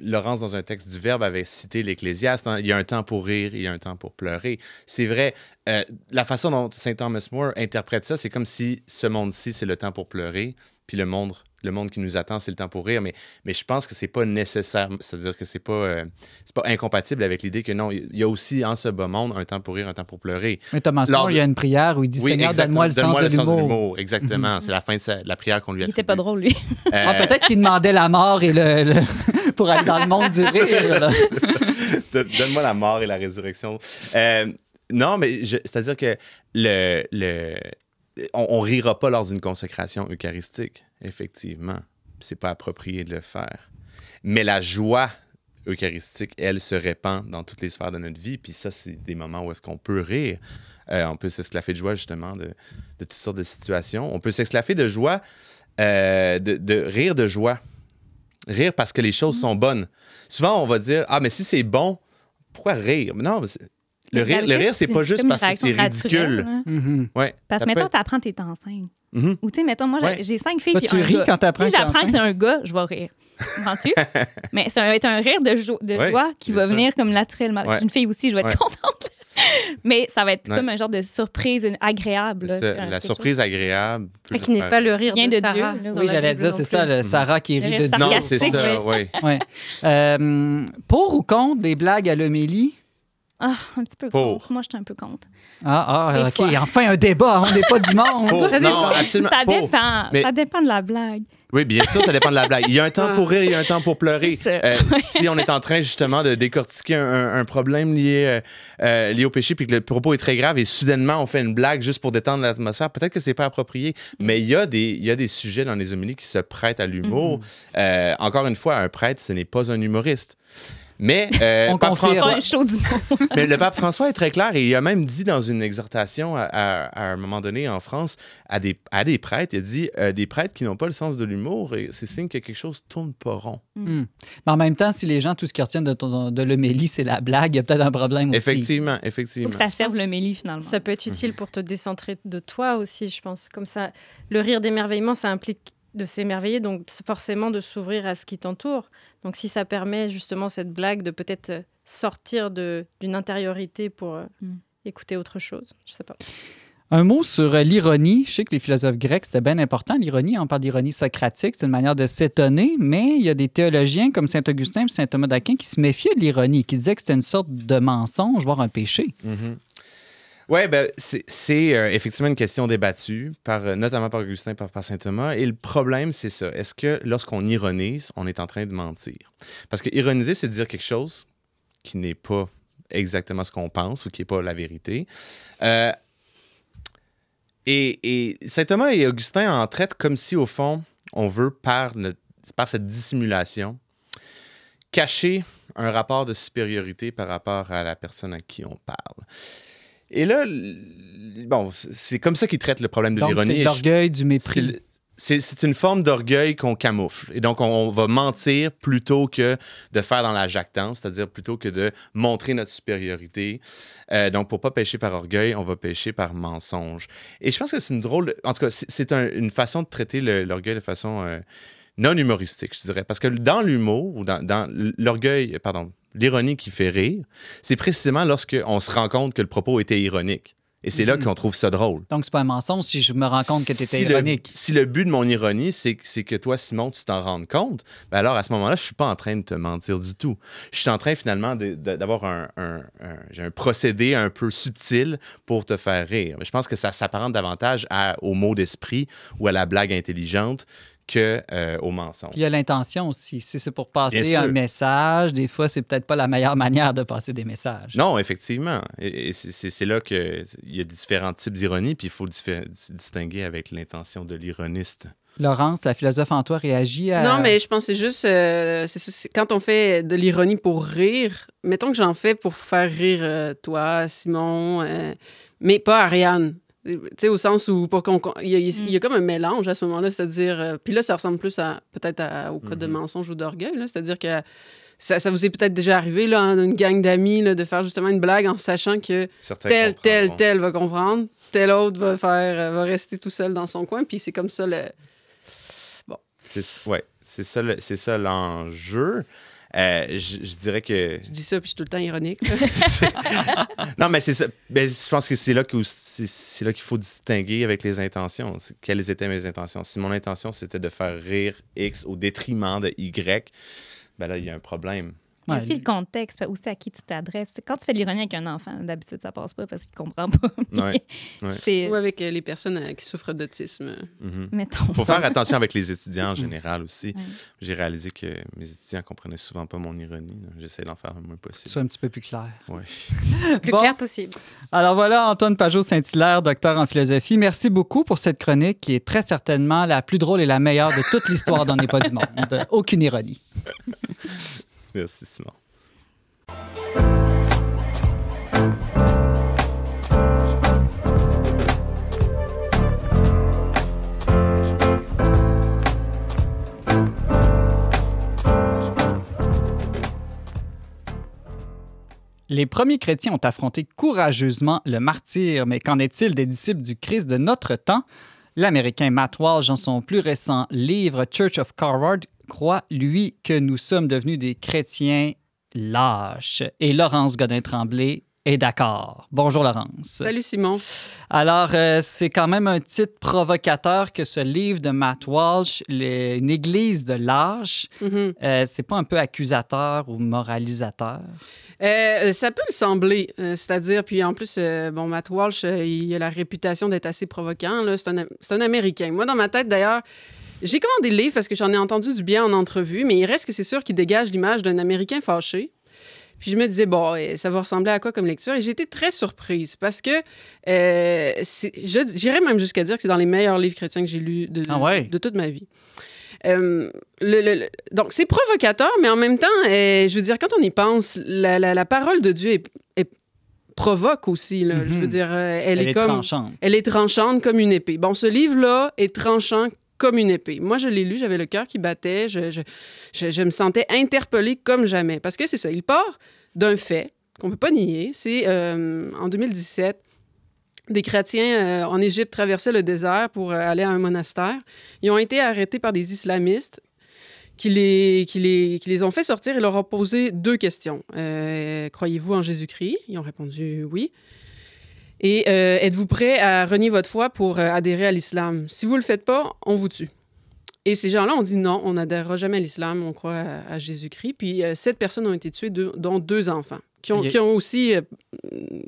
Laurence, dans un texte du Verbe, avait cité l'Ecclésiaste. Hein. il y a un temps pour rire, il y a un temps pour pleurer. C'est vrai, euh, la façon dont Saint Thomas More interprète ça, c'est comme si ce monde-ci, c'est le temps pour pleurer, puis le monde, le monde qui nous attend, c'est le temps pour rire. Mais, mais je pense que c'est pas nécessaire, c'est-à-dire que c'est pas, euh, c'est pas incompatible avec l'idée que non, il y a aussi en ce beau monde un temps pour rire, un temps pour pleurer. Mais Thomas More, il y a une prière où il dit Seigneur, donne-moi le, sens, de l'humour. Exactement, mhm. c'est la fin de, la prière qu'on lui a Il était pas drôle, lui. Euh, peut-être qu'il demandait la mort et le, (laughs) pour aller dans le monde du rire. (laughs) donne-moi la mort et la résurrection. Euh, non, mais c'est-à-dire que le, le, on, ne rira pas lors d'une consécration eucharistique, effectivement. C'est pas approprié de le faire. Mais la joie eucharistique, elle se répand dans toutes les sphères de notre vie. Puis ça, c'est des moments où est-ce qu'on peut rire. Euh, on peut s'esclaffer de joie, justement, de, toutes sortes de situations. On peut s'esclaffer de joie, euh, de, rire de joie. Rire parce que les choses mmh. sont bonnes. Souvent, on va dire, ah, mais si c'est bon, pourquoi rire? Mais non, le rire, le rire c'est pas juste parce que c'est ridicule. Mm-hmm. ouais, parce que, mettons, t'apprends que t'es enceinte. Mm-hmm. Ou, tu sais, mettons, moi, j'ai cinq filles. Toi, puis tu ris quand t'apprends. Si j'apprends que c'est un gars, je vais rire. Comprends-tu? (laughs) Mais ça va être un rire de, joie qui va venir comme naturellement. Une fille aussi, je vais être contente. Mais ça va être comme un genre de surprise agréable. la surprise agréable. Qui n'est pas le rire de, de Sarah. oui, j'allais dire, c'est ça, le Sarah qui rit de Dieu. Non, c'est ça, oui. Euh, pour ou contre des blagues à l'homélie? Ah, un petit peu contre. Moi, j'étais un peu contre. Ah, ah, OK. Enfin, un débat. On n'est pas du (laughs) monde. dépend. Non, absolument. Ça dépend. Ça dépend de la blague. Oui, bien sûr, ça dépend de la blague. Il y a un temps pour rire, il y a un temps pour pleurer. Euh, si on est en train justement de décortiquer un, problème lié, euh, euh, lié au péché, puis que le propos est très grave et soudainement on fait une blague juste pour détendre l'atmosphère, peut-être que c'est pas approprié. Mais il y, a des- il y a des sujets dans les homélies qui se prêtent à l'humour. Mm-hmm. encore une fois, un prêtre, ce n'est pas un humoriste. Mais le pape François est très clair et il a même dit dans une exhortation à, un moment donné en France à des, prêtres, il a dit euh, des prêtres qui n'ont pas le sens de l'humour, euh, c'est signe que quelque chose tourne pas rond. Mm. Mm. Mais en même temps, si les gens, tout ce qu'ils retiennent de, l'homélie, c'est la blague, il y a peut-être un problème effectivement, aussi. Effectivement, effectivement. Ça serve l'homélie finalement. Ça peut être utile mhm. pour te décentrer de toi aussi, je pense. Comme ça, le rire d'émerveillement, ça implique de s'émerveiller, donc forcément de s'ouvrir à ce qui t'entoure. Donc si ça permet justement cette blague de peut-être sortir d'une intériorité pour euh, mm. écouter autre chose, je sais pas. Un mot sur euh, l'ironie. Je sais que les philosophes grecs, c'était bien important. L'ironie, on parle d'ironie socratique, c'est une manière de s'étonner, mais il y a des théologiens comme Saint-Augustin et Saint-Thomas d'Aquin qui se méfiaient de l'ironie, qui disaient que c'était une sorte de mensonge, voire un péché. Mm-hmm. Oui, ben, c'est euh, effectivement une question débattue, par, euh, notamment par Augustin, par, par Saint-Thomas. Et le problème, c'est ça. Est-ce que lorsqu'on ironise, on est en train de mentir? Parce que ironiser, c'est dire quelque chose qui n'est pas exactement ce qu'on pense ou qui n'est pas la vérité. Euh, et, et Saint-Thomas et Augustin en traitent comme si, au fond, on veut, par, par cette dissimulation, cacher un rapport de supériorité par rapport à la personne à qui on parle. Et là, bon, c'est comme ça qu'ils traitent le problème de l'ironie. C'est l'orgueil, du mépris. C'est une forme d'orgueil qu'on camoufle. Et donc, on, va mentir plutôt que de faire dans la jactance, c'est-à-dire plutôt que de montrer notre supériorité. Euh, donc, pour pas pêcher par orgueil, on va pêcher par mensonge. Et je pense que c'est une drôle. en tout cas, c'est une façon de traiter l'orgueil de façon euh, non humoristique, je dirais. Parce que dans l'humour, ou dans l'orgueil, pardon, l'ironie qui fait rire, c'est précisément lorsqu'on se rend compte que le propos était ironique. Et c'est là mm-hmm. qu'on trouve ça drôle. Donc, c'est pas un mensonge si je me rends compte que tu étais ironique. si le but de mon ironie, c'est que toi, Simon, tu t'en rendes compte, ben alors à ce moment-là, je suis pas en train de te mentir du tout. Je suis en train finalement d'avoir un, procédé un peu subtil pour te faire rire. Je pense que ça s'apparente davantage à, au mot d'esprit ou à la blague intelligente que euh, mensonge. il y a l'intention aussi. Si c'est pour passer un message, des fois, c'est peut-être pas la meilleure manière de passer des messages. Non, effectivement. Et, c'est là qu'il y a différents types d'ironie, puis il faut distinguer avec l'intention de l'ironiste. Laurence, la philosophe en toi réagit à. Non, mais je pense juste. Euh, quand on fait de l'ironie pour rire, mettons que j'en fais pour faire rire euh, toi, Simon, mais pas Ariane. Tu sais, au sens où, pour Il y, a mm. comme un mélange à ce moment-là, c'est-à-dire. Euh, puis là, ça ressemble plus à peut-être au code de mm-hmm. mensonge ou d'orgueil, c'est-à-dire que. Ça, vous est peut-être déjà arrivé, là, une gang d'amis, de faire justement une blague en sachant que tel, tel, tel va comprendre, tel autre va faire, euh, va rester tout seul dans son coin, puis c'est comme ça le. Bon. Ouais, c'est ça, c'est ça l'enjeu. Euh, je, dirais que. Je dis ça, puis je suis tout le temps ironique. (laughs) non, mais c'est ça. Ben, je pense que c'est là qu'il faut distinguer avec les intentions. Quelles étaient mes intentions? Si mon intention, c'était de faire rire X au détriment de Y, ben là, il y a un problème aussi le contexte, aussi à qui tu t'adresses. Quand tu fais de l'ironie avec un enfant, d'habitude, ça passe pas parce qu'il comprend pas. (laughs) Ou avec euh, les personnes euh, qui souffrent d'autisme. Il mm-hmm. faut faire attention avec les étudiants en mm. général aussi. J'ai réalisé que mes étudiants comprenaient souvent pas mon ironie. J'essaie d'en faire le moins possible. Soit un petit peu plus clair. Oui. (laughs) plus clair possible. Alors voilà, Antoine Pajot Saint-Hilaire, docteur en philosophie. Merci beaucoup pour cette chronique qui est très certainement la plus drôle et la meilleure de toute l'histoire d'On n'est pas du monde. (laughs) Aucune ironie. Merci Simon. Les premiers chrétiens ont affronté courageusement le martyr, mais qu'en est-il des disciples du Christ de notre temps? L'Américain Matt Walsh, dans son plus récent livre Church of Carward, croit, lui, que nous sommes devenus des chrétiens lâches. Et Laurence Godin-Tremblay est d'accord. Bonjour Laurence. Salut Simon. Alors, euh, c'est quand même un titre provocateur que ce livre de Matt Walsh, Une église de lâches, mhm. euh, c'est pas un peu accusateur ou moralisateur? Euh, ça peut le sembler, c'est-à-dire, puis en plus, bon, Matt Walsh, il a la réputation d'être assez provocant, c'est un, un Américain. Moi, dans ma tête, d'ailleurs, j'ai commandé le livre parce que j'en ai entendu du bien en entrevue, mais il reste que c'est sûr qu'il dégage l'image d'un Américain fâché. Puis je me disais, bon, eh, ça va ressembler à quoi comme lecture? Et j'ai été très surprise parce que euh, j'irais même jusqu'à dire que c'est dans les meilleurs livres chrétiens que j'ai lus de, ah de toute ma vie. Euh, donc, c'est provocateur, mais en même temps, euh, je veux dire, quand on y pense, la, parole de Dieu est, provoque aussi. Je veux mm-hmm. dire, euh, elle, est, comme, tranchante. Elle est tranchante comme une épée. Bon, ce livre-là est tranchant comme une épée. Moi, je l'ai lu, j'avais le cœur qui battait, je, me sentais interpellée comme jamais. Parce que c'est ça, il part d'un fait qu'on ne peut pas nier. C'est euh, en 2017, des chrétiens euh, en Égypte traversaient le désert pour euh, aller à un monastère. Ils ont été arrêtés par des islamistes qui les, qui les, qui les ont fait sortir et leur ont posé deux questions. Croyez-vous en Jésus-Christ Ils ont répondu oui. Et euh, êtes-vous prêt à renier votre foi pour euh, adhérer à l'islam? Si vous ne le faites pas, on vous tue. Et ces gens-là ont dit non, on n'adhérera jamais à l'islam, on croit à, Jésus-Christ. Puis cette euh, sept personnes ont été tuées, dont deux enfants, qui ont, aussi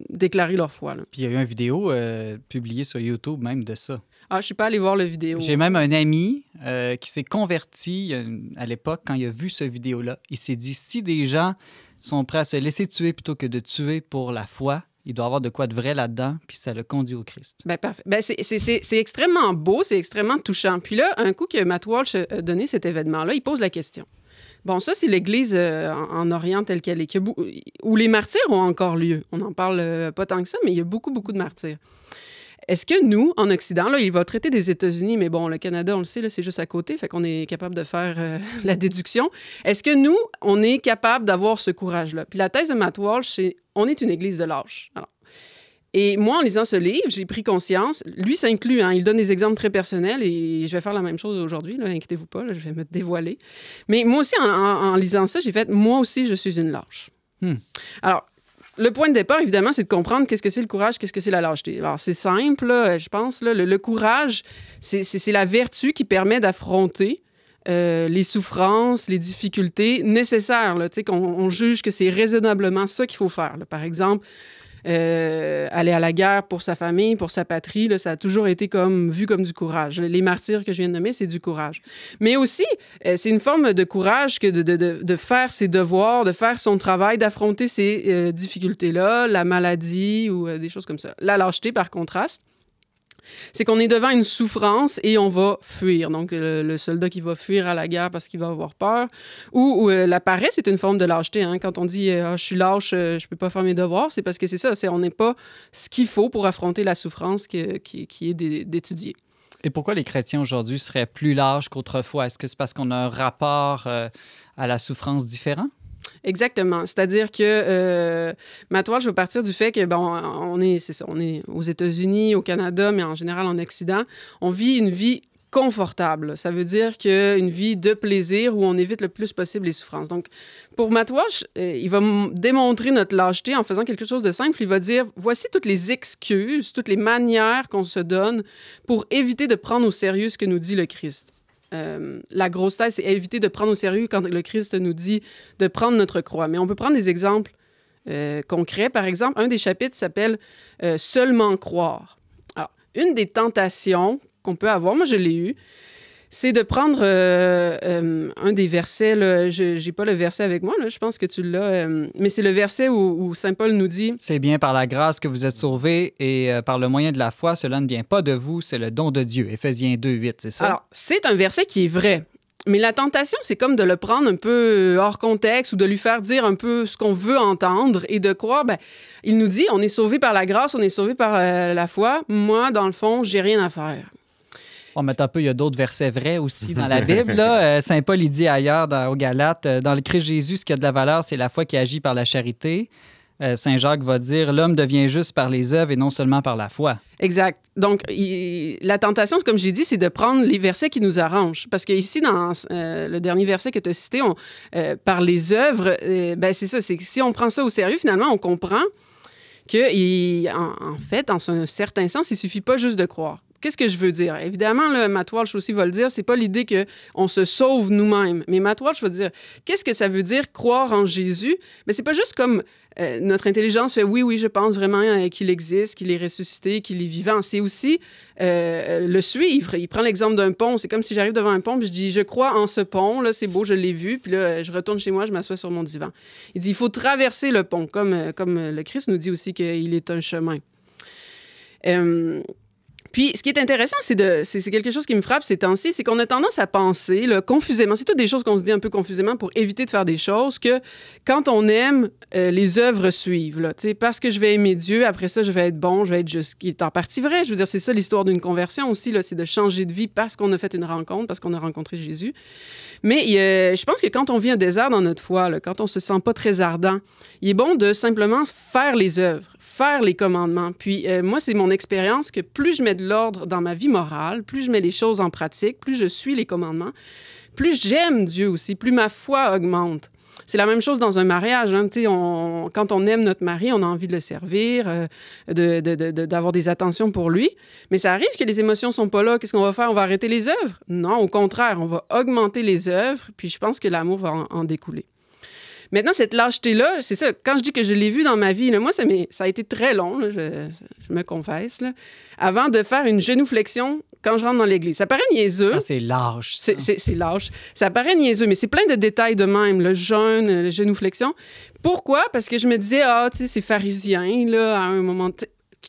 déclaré leur foi. Puis il y a eu une vidéo publiée sur YouTube même de ça. Ah, je suis pas allé voir le vidéo. J'ai même un ami qui s'est converti à l'époque quand il a vu ce vidéo-là. Il s'est dit si des gens sont prêts à se laisser tuer plutôt que de tuer pour la foi, il doit avoir de quoi de vrai là-dedans, puis ça le conduit au Christ. Bien, parfait. Ben, c'est, extrêmement beau, c'est extrêmement touchant. Puis là, un coup que Matt Walsh a donné cet événement-là, il pose la question. Bon, ça, c'est l'Église euh, en, Orient telle qu'elle est, où les martyrs ont encore lieu. On n'en parle euh, pas tant que ça, mais il y a beaucoup, beaucoup de martyrs. Est-ce que nous, en Occident, là, il va traiter des États-Unis, mais bon, le Canada, on le sait, c'est juste à côté, fait qu'on est capable de faire euh, (laughs) la déduction. Est-ce que nous, on est capable d'avoir ce courage-là? Puis la thèse de Matt Walsh, c'est on est une église de lâches. et moi, en lisant ce livre, j'ai pris conscience, lui s'inclut, hein, il donne des exemples très personnels et je vais faire la même chose aujourd'hui, inquiétez-vous pas, je vais me dévoiler. Mais moi aussi, en, lisant ça, j'ai fait, moi aussi, je suis une lâche. Hmm. Alors, le point de départ, évidemment, c'est de comprendre qu'est-ce que c'est le courage, qu'est-ce que c'est la lâcheté. Alors, c'est simple, je pense. le, courage, c'est la vertu qui permet d'affronter euh, les souffrances, les difficultés nécessaires. sais qu'on on juge que c'est raisonnablement ça qu'il faut faire. Par exemple, euh, aller à la guerre pour sa famille, pour sa patrie, ça a toujours été comme vu comme du courage. Les martyrs que je viens de nommer, c'est du courage. Mais aussi, euh, c'est une forme de courage que de, de, de, faire ses devoirs, de faire son travail, d'affronter ces euh, difficultés-là, la maladie ou des choses comme ça. La lâcheté, par contraste, c'est qu'on est devant une souffrance et on va fuir. Donc, le, soldat qui va fuir à la guerre parce qu'il va avoir peur. Ou, euh, la paresse est une forme de lâcheté. Hein. Quand on dit euh, ah, je suis lâche, euh, je ne peux pas faire mes devoirs, c'est parce que c'est ça. on n'est pas ce qu'il faut pour affronter la souffrance qui, est d'étudier. Et pourquoi les chrétiens aujourd'hui seraient plus lâches qu'autrefois? Est-ce que c'est parce qu'on a un rapport à la souffrance différent? Exactement. C'est-à-dire que euh, ma partir du fait que, bon, on est, on est aux États-Unis, au Canada, mais en général en Occident, on vit une vie confortable. Ça veut dire qu'une vie de plaisir où on évite le plus possible les souffrances. Donc, pour Matouache, euh, il va démontrer notre lâcheté en faisant quelque chose de simple. Il va dire voici toutes les excuses, toutes les manières qu'on se donne pour éviter de prendre au sérieux ce que nous dit le Christ. Euh, la la taille, et éviter de prendre au sérieux quand le Christ nous dit de prendre notre croix. Mais on peut prendre des exemples euh, concrets. Par exemple, un des chapitres s'appelle euh, Seulement croire. Alors, une des tentations qu'on peut avoir, moi je l'ai eue, c'est de prendre euh, euh, un des versets, je n'ai pas le verset avec moi, je pense que tu l'as, euh, mais c'est le verset où, Saint Paul nous dit... C'est bien par la grâce que vous êtes sauvés et par le moyen de la foi, cela ne vient pas de vous, c'est le don de Dieu. Éphésiens 2, 8, c'est ça? Alors, c'est un verset qui est vrai. Mais la tentation, c'est comme de le prendre un peu hors contexte ou de lui faire dire un peu ce qu'on veut entendre et de croire, ben, il nous dit, on est sauvé par la grâce, on est sauvé par la foi. Moi, dans le fond, j'ai rien à faire. On met un peu, il y a d'autres versets vrais aussi dans la (laughs) Bible. Euh, Saint Paul, il dit ailleurs dans, au Galate, euh, dans le Christ Jésus, ce qui a de la valeur, c'est la foi qui agit par la charité. Euh, Saint Jacques va dire l'homme devient juste par les œuvres et non seulement par la foi. Exact. Donc, la tentation, comme j'ai dit, c'est de prendre les versets qui nous arrangent. Parce que ici, dans le dernier verset que tu as cité, on, par les œuvres, ben c'est ça. C'est si on prend ça au sérieux, finalement, on comprend que, en, fait, dans un certain sens, il suffit pas juste de croire. Qu'est-ce que je veux dire? Évidemment, là, Matt Walsh aussi va le dire, c'est pas l'idée qu'on se sauve nous-mêmes. Mais Matt Walsh va dire, qu'est-ce que ça veut dire croire en Jésus? Mais c'est pas juste comme euh, notre intelligence fait oui, oui, je pense vraiment euh, qu'il existe, qu'il est ressuscité, qu'il est vivant. C'est aussi euh, le suivre. Il prend l'exemple d'un pont. C'est comme si j'arrive devant un pont puis je dis je crois en ce pont, là, c'est beau, je l'ai vu, puis là, je retourne chez moi, je m'assois sur mon divan. Il dit il faut traverser le pont, comme, comme le Christ nous dit aussi qu'il est un chemin. Puis, ce qui est intéressant, c'est de, c'est, quelque chose qui me frappe ces temps-ci, c'est qu'on a tendance à penser, confusément, c'est toutes des choses qu'on se dit un peu confusément pour éviter de faire des choses, que quand on aime, euh, les œuvres suivent. Là, parce que je vais aimer Dieu, après ça, je vais être bon, je vais être juste, qui est en partie vrai. Je veux dire, c'est ça l'histoire d'une conversion aussi, c'est de changer de vie parce qu'on a fait une rencontre, parce qu'on a rencontré Jésus. Mais je pense que quand on vit un désert dans notre foi, quand on se sent pas très ardent, il est bon de simplement faire les œuvres faire les commandements. Puis euh, moi, c'est mon expérience que plus je mets de l'ordre dans ma vie morale, plus je mets les choses en pratique, plus je suis les commandements, plus j'aime Dieu aussi, plus ma foi augmente. C'est la même chose dans un mariage. Hein. on, quand on aime notre mari, on a envie de le servir, euh, d'avoir des attentions pour lui. Mais ça arrive que les émotions sont pas là. Qu'est-ce qu'on va faire? On va arrêter les œuvres? Non, au contraire, on va augmenter les œuvres. Puis je pense que l'amour va en découler. Maintenant, cette lâcheté-là, c'est ça, quand je dis que je l'ai vu dans ma vie, moi, ça, ça a été très long, je, me confesse, avant de faire une genouflexion quand je rentre dans l'église. Ça paraît niaiseux. Ah, c'est lâche. C'est, c'est, lâche. Ça paraît niaiseux, mais c'est plein de détails de même, le jeûne, la genouflexion. Pourquoi? Parce que je me disais, ah, tu sais, c'est pharisien, là, à un moment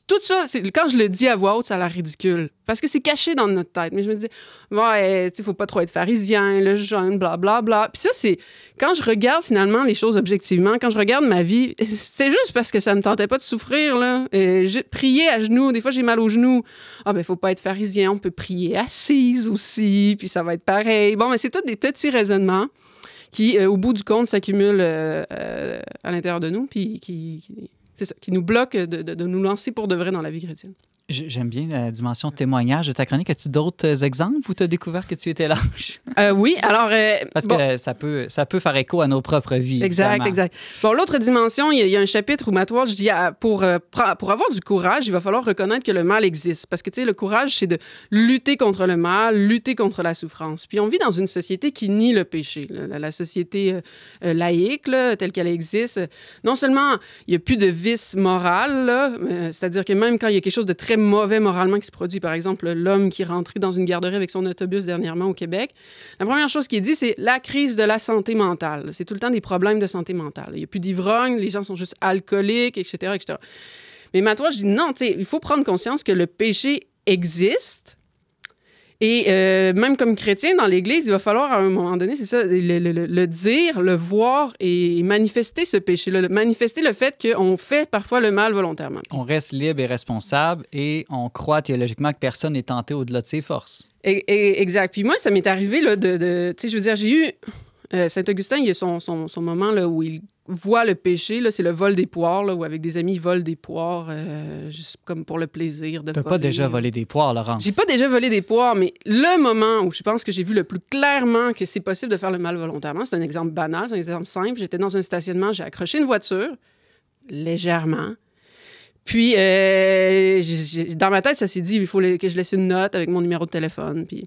tout ça, quand je le dis à voix haute, ça a l'air ridicule. Parce que c'est caché dans notre tête. Mais je me dis, ouais, tu faut pas trop être pharisien, le jeune, bla, bla, bla. Puis ça, c'est. Quand je regarde finalement les choses objectivement, quand je regarde ma vie, (laughs) c'est juste parce que ça ne tentait pas de souffrir, là. Et euh, prier à genoux, des fois, j'ai mal aux genoux. Ah, ben, faut pas être pharisien, on peut prier assise aussi, puis ça va être pareil. Bon, mais c'est tous des petits raisonnements qui, euh, au bout du compte, s'accumulent euh, à l'intérieur de nous, puis qui qui nous bloque de, de, nous lancer pour de vrai dans la vie chrétienne. J'aime bien la dimension témoignage de ta chronique. As-tu d'autres euh, exemples où tu as découvert que tu étais l'ange? (laughs) Euh, oui, alors. Euh, Parce que ça peut, ça peut faire écho à nos propres vies. Exact, exact. Bon, l'autre dimension, il y, a un chapitre où Matt je ah, pour, pour avoir du courage, il va falloir reconnaître que le mal existe. Parce que, tu sais, le courage, c'est de lutter contre le mal, lutter contre la souffrance. Puis on vit dans une société qui nie le péché. La, société laïque, telle qu'elle existe, non seulement il n'y a plus de vice moral, c'est-à-dire que même quand il y a quelque chose de très mauvais moralement qui se produit. Par exemple, l'homme qui est rentré dans une garderie avec son autobus dernièrement au Québec. La première chose qu'il dit, c'est la crise de la santé mentale. C'est tout le temps des problèmes de santé mentale. Il n'y a plus d'ivrognes, les gens sont juste alcooliques, etc., etc. Mais maintenant, je dis non, il faut prendre conscience que le péché existe, et euh, même comme chrétien dans l'Église, il va falloir à un moment donné, c'est ça, le, dire, le voir et manifester ce péché-là, manifester le fait qu'on fait parfois le mal volontairement. On reste libre et responsable et on croit théologiquement que personne n'est tenté au-delà de ses forces. Et, et, exact. Puis moi, ça m'est arrivé là, de, tu sais, je veux dire, j'ai eu euh, Saint-Augustin, il y a son, son, son moment là, où il voit le péché, c'est le vol des poires, ou avec des amis, ils volent des poires, euh, juste comme pour le plaisir de T'as pas déjà volé des poires, Laurence? J'ai pas déjà volé des poires, mais le moment où je pense que j'ai vu le plus clairement que c'est possible de faire le mal volontairement, c'est un exemple banal, c'est un exemple simple. J'étais dans un stationnement, j'ai accroché une voiture, légèrement. Puis, euh, dans ma tête, ça s'est dit, il faut que je laisse une note avec mon numéro de téléphone. Puis...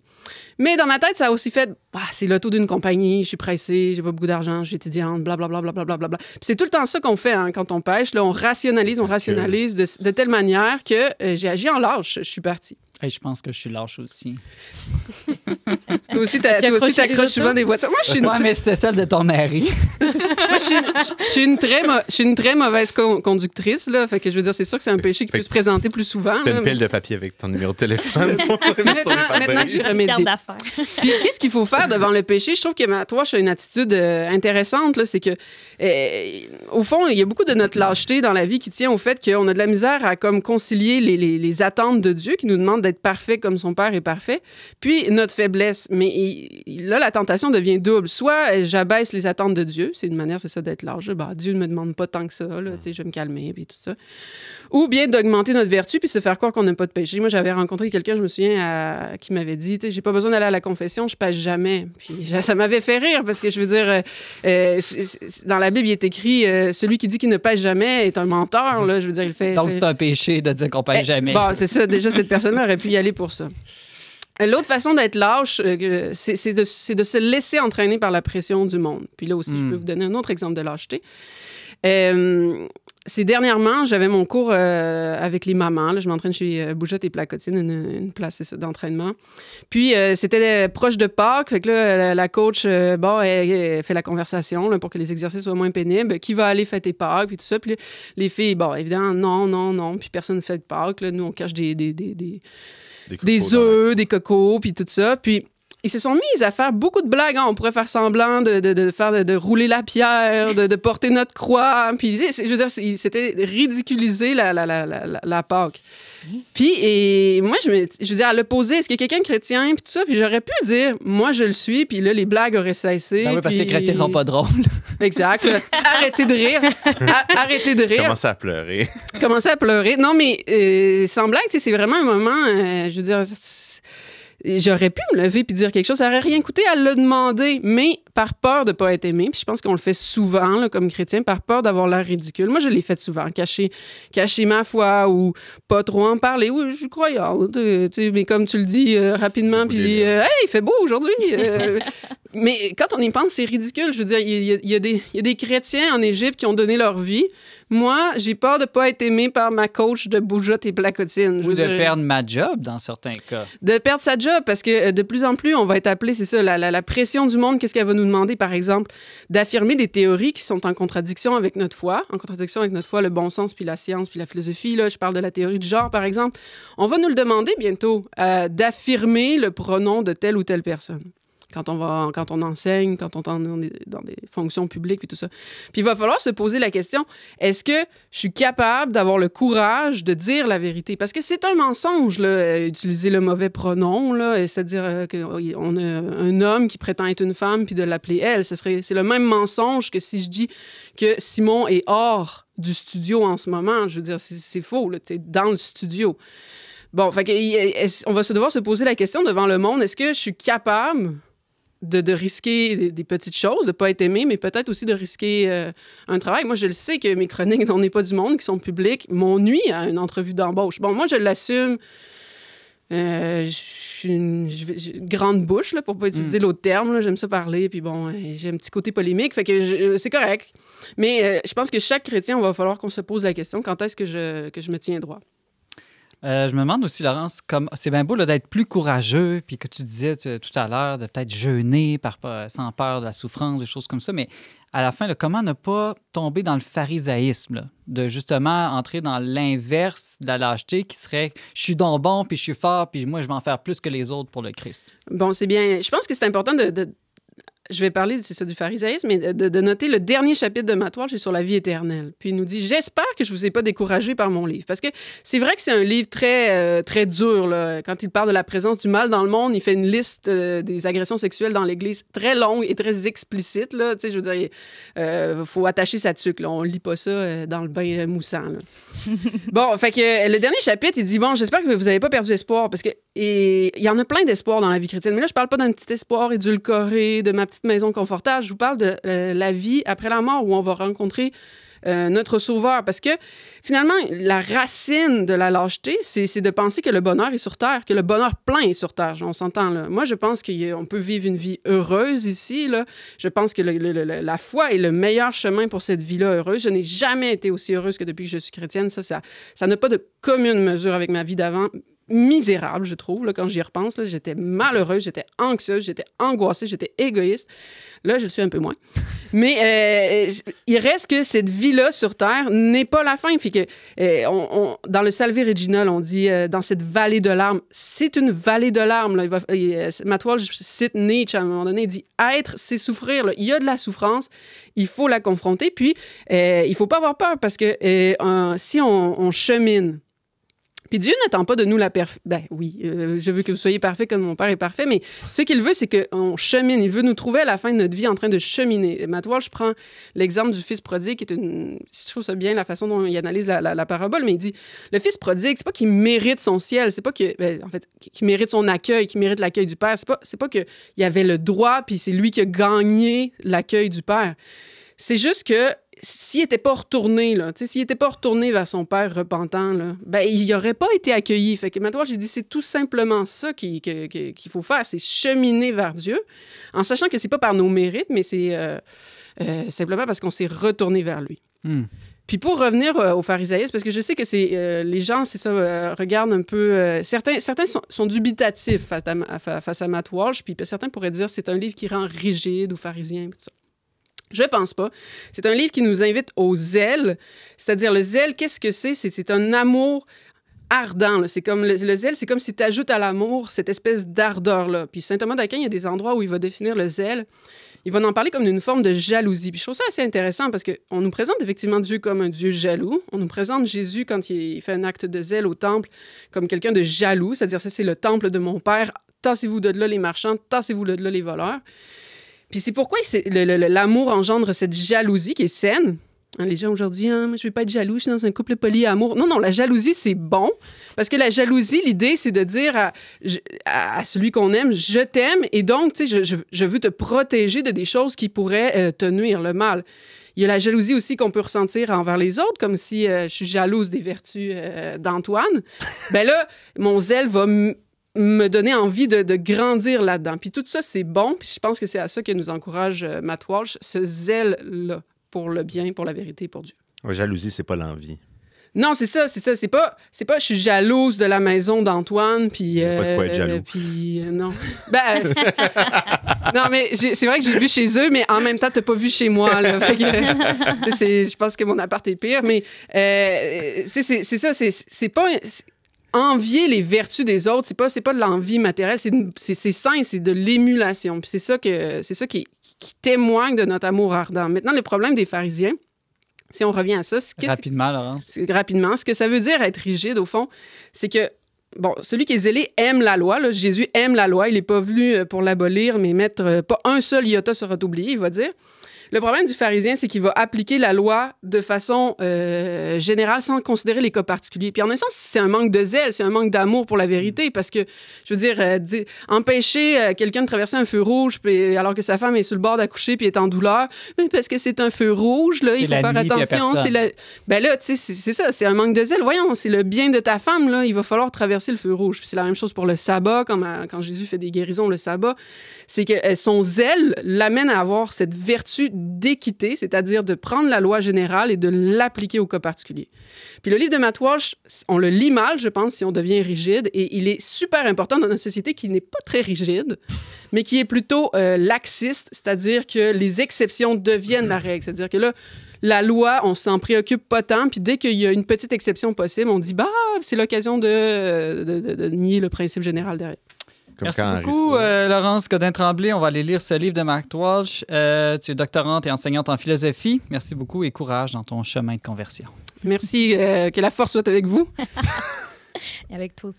Mais dans ma tête, ça a aussi fait, c'est bah, c'est l'auto d'une compagnie, je suis pressée, j'ai pas beaucoup d'argent, je suis étudiante, blablabla. Bla, bla, bla, bla, bla. c'est tout le temps ça qu'on fait hein, quand on pêche. Là, on rationalise, on rationalise de, telle manière que euh, j'ai agi en lâche, je suis partie. Hey, je pense que je suis lâche aussi. (laughs) toi aussi, t'accroches souvent des voitures. Moi, je suis une... Ouais, mais c'était celle de ton mari. Moi, je suis, une, très, mauvaise conductrice, là. Fait que je veux dire, c'est sûr que c'est un péché qui peut se présenter plus souvent. T'as une pile de papier avec ton numéro de téléphone. (laughs) maintenant, que j'ai remédié. Puis, qu'est-ce qu'il faut faire devant le péché? Je trouve que, toi, j'ai une attitude euh, intéressante, là. C'est que euh, au fond, il y a beaucoup de notre lâcheté dans la vie qui tient au fait qu'on a de la misère à comme concilier les, attentes de Dieu qui nous demande d'être parfait comme son Père est parfait, puis notre faiblesse. Mais là, la tentation devient double. Soit euh, j'abaisse les attentes de Dieu, c'est une manière, c'est ça, d'être lâche. Bah, Dieu ne me demande pas tant que ça, là, je vais me calmer, puis tout ça ou bien d'augmenter notre vertu puis se faire croire qu'on n'a pas de péché. Moi, j'avais rencontré quelqu'un, je me souviens, qui m'avait dit, tu sais, j'ai pas besoin d'aller à la confession, je passe jamais. Puis (laughs) ça m'avait fait rire parce que je veux dire, euh, euh, dans la Bible, il est écrit, euh, celui qui dit qu'il ne passe jamais est un menteur. Là, je veux dire, il fait. Donc c'est un péché de dire qu'on passe eh, jamais. Bon, c'est ça. Déjà, cette personne-là aurait pu y aller pour ça. L'autre façon d'être lâche, c'est de, se laisser entraîner par la pression du monde. Puis là aussi, je hmm. peux vous donner un autre exemple de lâcheté. Euh, c'est dernièrement, j'avais mon cours euh, avec les mamans. je m'entraîne chez euh, et Placotine, une, place d'entraînement. Puis, euh, c'était euh, proche de Pâques. Fait que là, la, coach, bon, elle, fait la conversation pour que les exercices soient moins pénibles. Qui va aller fêter Pâques? Puis tout ça. Puis les filles, bon, évidemment, non, non, non. Puis personne ne fête Pâques. Nous, on cache des, des, des, des, des œufs, des cocos, puis tout ça. Puis ils se sont mis à faire beaucoup de blagues. Hein. On pourrait faire semblant de, de, faire de, rouler la pierre, de, porter notre croix. Puis, je veux dire, c'était ridiculiser la, la, la, la, la Pâque. Puis, et moi, je, je veux dire, à l'opposé, est-ce que quelqu'un de chrétien, puis tout ça, puis j'aurais pu dire, moi, je le suis, puis là, les blagues auraient cessé. Ben oui, parce que les chrétiens sont pas drôles. (laughs) exact. arrêtez de rire. arrêtez de rire. Commencez à pleurer. Commencez à pleurer. Non, mais euh, sans blague, c'est vraiment un moment, euh, je veux dire, j'aurais pu me lever puis dire quelque chose. Ça n'aurait rien coûté à le demander, mais par peur de ne pas être aimé, puis je pense qu'on le fait souvent comme chrétien, par peur d'avoir l'air ridicule. Moi, je l'ai fait souvent, cacher, cacher ma foi ou pas trop en parler. Oui, je suis euh, mais comme tu le dis euh, rapidement, puis euh, hein. il fait beau aujourd'hui. (laughs) mais quand on y pense, c'est ridicule. Je veux dire, il y, a des chrétiens en Égypte qui ont donné leur vie moi, j'ai peur de ne pas être aimé par ma coach de bougeotte et placotine. Ou de perdre ma job dans certains cas. De perdre sa job parce que euh, de plus en plus, on va être appelé, c'est ça, la, pression du monde. Qu'est-ce qu'elle va nous demander, par exemple? D'affirmer des théories qui sont en contradiction avec notre foi, en contradiction avec notre foi, le bon sens, puis la science, puis la philosophie. Là, je parle de la théorie du genre, par exemple. On va nous le demander bientôt euh, d'affirmer le pronom de telle ou telle personne quand on, va, quand on enseigne, quand on est dans des, fonctions publiques et tout ça. Puis il va falloir se poser la question, est-ce que je suis capable d'avoir le courage de dire la vérité? Parce que c'est un mensonge, là, euh, utiliser le mauvais pronom, c'est-à-dire euh, qu'on oh, a un homme qui prétend être une femme puis de l'appeler elle. Ce c'est le même mensonge que si je dis que Simon est hors du studio en ce moment. Je veux dire, c'est, faux, là, dans le studio. Bon, fait on va se devoir se poser la question devant le monde, est-ce que je suis capable de, de risquer des, petites choses, de ne pas être aimé, mais peut-être aussi de risquer euh, un travail. Moi, je le sais que mes chroniques On (laughs) n'est pas du monde, qui sont publiques, m'ennuient à une entrevue d'embauche. Bon, moi, je l'assume. Euh, je suis une, grande bouche, là, pour pas utiliser mm. l'autre terme. J'aime ça parler, puis bon, euh, j'ai un petit côté polémique, fait que c'est correct. Mais je pense que chaque chrétien, il va falloir qu'on se pose la question quand est-ce que je, que je me tiens droit. Euh, je me demande aussi, Laurence, c'est bien beau d'être plus courageux, puis que tu disais tout à l'heure de peut-être jeûner par, euh, sans peur de la souffrance, des choses comme ça, mais à la fin, comment ne pas tomber dans le pharisaïsme, de justement entrer dans l'inverse de la lâcheté qui serait je suis donc bon, puis je suis fort, puis moi je vais en faire plus que les autres pour le Christ? Bon, c'est bien. Je pense que c'est important de je vais parler c'est ça, du pharisaïsme, mais de, noter le dernier chapitre de ma sur la vie éternelle. Puis il nous dit J'espère que je ne vous ai pas découragé par mon livre. Parce que c'est vrai que c'est un livre très, euh, très dur. Là. Quand il parle de la présence du mal dans le monde, il fait une liste euh, des agressions sexuelles dans l'Église très longue et très explicite. Là. Tu sais, je veux dire, il euh, faut attacher sa tuque. Là. On ne lit pas ça dans le bain moussant. (laughs) bon, fait que le dernier chapitre, il dit Bon, j'espère que vous n'avez pas perdu espoir. Parce que il y en a plein d'espoir dans la vie chrétienne. Mais là, je ne parle pas d'un petit espoir édulcoré, de ma petite maison confortable. Je vous parle de euh, la vie après la mort où on va rencontrer euh, notre sauveur. Parce que finalement, la racine de la lâcheté, c'est de penser que le bonheur est sur Terre, que le bonheur plein est sur Terre. On s'entend là. Moi, je pense qu'on euh, peut vivre une vie heureuse ici. Là. Je pense que la foi est le meilleur chemin pour cette vie-là heureuse. Je n'ai jamais été aussi heureuse que depuis que je suis chrétienne. ça, ça n'a pas de commune mesure avec ma vie d'avant, misérable, je trouve. Là, quand j'y repense, j'étais malheureuse, j'étais anxieuse, j'étais angoissée, j'étais égoïste. Là, je le suis un peu moins. (laughs) Mais euh, il reste que cette vie-là sur Terre n'est pas la fin. Puis que, euh, on, dans le Salvé Reginal, on dit euh, dans cette vallée de larmes, c'est une vallée de larmes. Là. ma toile, je cite Nietzsche à un moment donné, il dit Être, c'est souffrir. Il y a de la souffrance, il faut la confronter. Puis, il ne faut pas avoir peur parce que si on, on chemine, puis Dieu n'attend pas de nous la perfection. Ben oui, euh, je veux que vous soyez parfait comme mon Père est parfait, mais ce qu'il veut, c'est qu'on chemine. Il veut nous trouver à la fin de notre vie en train de cheminer. Et je prends l'exemple du fils prodigue, qui est une. Je trouve ça bien la façon dont il analyse la, parabole, mais il dit le fils prodigue, c'est pas qu'il mérite son ciel, c'est pas que. Ben, en fait, qu'il mérite son accueil, qu'il mérite l'accueil du Père. C'est pas, c'est pas qu'il avait le droit, puis c'est lui qui a gagné l'accueil du Père. C'est juste que s'il n'était pas retourné, s'il n'était pas retourné vers son père repentant, là, ben, il n'aurait pas été accueilli. Fait que maintenant, j'ai dit, c'est tout simplement ça qu'il faut faire, c'est cheminer vers Dieu, en sachant que c'est pas par nos mérites, mais c'est euh, euh, simplement parce qu'on s'est retourné vers lui. Hmm. Puis pour revenir euh, aux au pharisaïsme, parce que je sais que c'est les gens, c'est ça, regardent un peu. certains certains sont, dubitatifs face à, face Matt Walsh, puis certains pourraient dire c'est un livre qui rend rigide ou pharisien, tout ça. Je pense pas. C'est un livre qui nous invite au zèle, c'est-à-dire le zèle, qu'est-ce que c'est? C'est un amour ardent. C'est comme le, zèle, c'est comme si tu ajoutes à l'amour cette espèce d'ardeur-là. Puis Saint Thomas d'Aquin, il y a des endroits où il va définir le zèle. Il va en parler comme d'une forme de jalousie. Puis je trouve ça assez intéressant parce qu'on nous présente effectivement Dieu comme un Dieu jaloux. On nous présente Jésus quand il fait un acte de zèle au temple comme quelqu'un de jaloux, c'est-à-dire ça c'est le temple de mon Père, tassez-vous de là les marchands, tassez-vous de là les voleurs. Puis c'est pourquoi l'amour engendre cette jalousie qui est saine. Hein, les gens aujourd'hui, ah, je ne vais pas être jalouse, dans un couple poli-amour. Non, non, la jalousie, c'est bon. Parce que la jalousie, l'idée, c'est de dire à, celui qu'on aime, je t'aime, et donc, tu sais, je, veux te protéger de des choses qui pourraient euh, te nuire, le mal. Il y a la jalousie aussi qu'on peut ressentir envers les autres, comme si euh, je suis jalouse des vertus euh, d'Antoine. ben là, mon zèle va me donner envie de, grandir là-dedans. Puis tout ça, c'est bon. Puis je pense que c'est à ça que nous encourage euh, Matt Walsh, ce zèle-là pour le bien, pour la vérité, pour Dieu. Oh, jalousie, c'est pas l'envie. Non, c'est ça, c'est ça. C'est pas, c'est pas, je suis jalouse de la maison d'Antoine, puis. Euh, pas de quoi euh, être jaloux. Puis, euh, non. ben, (laughs) non, mais c'est vrai que j'ai vu chez eux, mais en même temps, t'as pas vu chez moi, je pense que mon appart est pire, mais c'est ça, c'est pas envier les vertus des autres, c'est pas c'est pas de l'envie matérielle, c'est sain, c'est de l'émulation. c'est ça que c'est ça qui, témoigne de notre amour ardent. Maintenant, le problème des pharisiens, si on revient à ça, c'est rapidement, Laurence. Rapidement, ce que ça veut dire être rigide au fond, c'est que bon, celui qui est zélé aime la loi. Là. Jésus aime la loi. Il n'est pas venu euh, pour l'abolir, mais mettre euh, pas un seul iota sera oublié, il va dire. Le problème du pharisien, c'est qu'il va appliquer la loi de façon euh, générale sans considérer les cas particuliers. Puis en un sens, c'est un manque de zèle, c'est un manque d'amour pour la mm. vérité, parce que, je veux dire, euh, empêcher euh, quelqu'un de traverser un feu rouge puis, alors que sa femme est sur le bord d'accoucher puis est en douleur, mais parce que c'est un feu rouge, là, il faut faire attention. C'est la... Ben là, tu sais, c'est ça, c'est un manque de zèle. Voyons, c'est le bien de ta femme, là, il va falloir traverser le feu rouge. Puis c'est la même chose pour le sabbat, quand, quand Jésus fait des guérisons le sabbat, c'est que son zèle l'amène à avoir cette vertu d'équité, c'est-à-dire de prendre la loi générale et de l'appliquer au cas particulier. Puis le livre de Matt Walsh, on le lit mal, je pense, si on devient rigide, et il est super important dans une société qui n'est pas très rigide, mais qui est plutôt euh, laxiste, c'est-à-dire que les exceptions deviennent la règle. C'est-à-dire que là, la loi, on s'en préoccupe pas tant, puis dès qu'il y a une petite exception possible, on dit, bah, c'est l'occasion de nier le principe général derrière. Merci beaucoup, euh, Laurence Godin-Tremblay. On va aller lire ce livre de Mark Walsh. Euh, tu es doctorante et enseignante en philosophie. Merci beaucoup et courage dans ton chemin de conversion. Merci. Euh, que la force soit avec vous. (laughs) et avec toi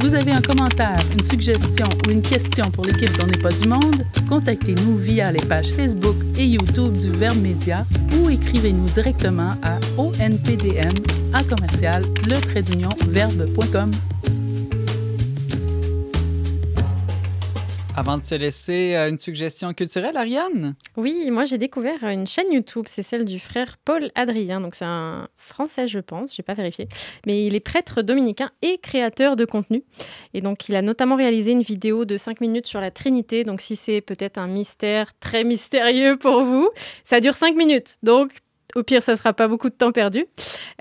Vous avez un commentaire, une suggestion ou une question pour l'équipe d'On n'est pas du monde? Contactez-nous via les pages Facebook et YouTube du Verbe Média ou écrivez-nous directement à onpdm à commercial le verbe.com. Avant de se laisser, euh, une suggestion culturelle, Ariane Oui, moi j'ai découvert une chaîne YouTube, c'est celle du frère Paul Adrien. Donc c'est un Français, je pense, j'ai pas vérifié, mais il est prêtre dominicain et créateur de contenu. Et donc il a notamment réalisé une vidéo de 5 minutes sur la Trinité. Donc si c'est peut-être un mystère très mystérieux pour vous, ça dure 5 minutes. Donc au pire, ça ne sera pas beaucoup de temps perdu.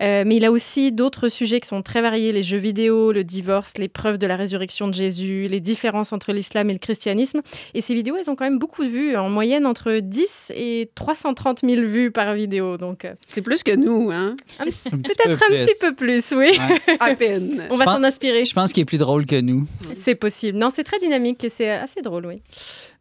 Euh, mais il a aussi d'autres sujets qui sont très variés, les jeux vidéo, le divorce, les preuves de la résurrection de Jésus, les différences entre l'islam et le christianisme. Et ces vidéos, elles ont quand même beaucoup de vues, en moyenne entre 10 et 330 000 vues par vidéo. Donc euh, C'est plus que nous, hein? (laughs) Peut-être un petit peu plus, oui. À peine. On va s'en inspirer. Je pense qu'il est plus drôle que nous. C'est possible. Non, c'est très dynamique et c'est assez drôle, oui.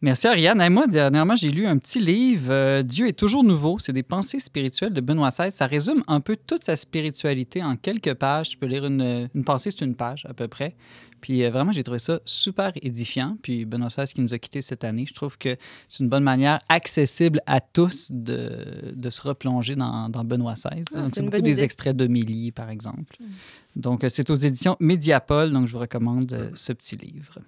Merci Ariane. Et moi, dernièrement, j'ai lu un petit livre, euh, Dieu est toujours nouveau. C'est des pensées spirituelles de Benoît XVI. Ça résume un peu toute sa spiritualité en quelques pages. Tu peux lire une, pensée, c'est une page à peu près. Puis euh, vraiment, j'ai trouvé ça super édifiant. Puis Benoît XVI qui nous a quittés cette année, je trouve que c'est une bonne manière accessible à tous de, se replonger dans, Benoît XVI. Ah, c'est beaucoup des extraits de d'Homélie, par exemple. Mm. Donc, euh, c'est aux éditions Mediapol. Donc, je vous recommande ce petit livre.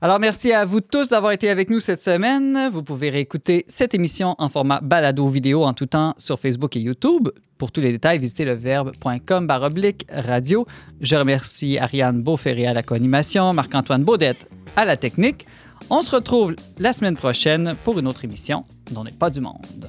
Alors, merci à vous tous d'avoir été avec nous cette semaine. Vous pouvez réécouter cette émission en format balado vidéo en tout temps sur Facebook et YouTube. Pour tous les détails, visitez leverbe.com baroblique radio. Je remercie Ariane Beauferré à la co-animation, Marc-Antoine Baudette à la technique. On se retrouve la semaine prochaine pour une autre émission dont n'est pas du monde.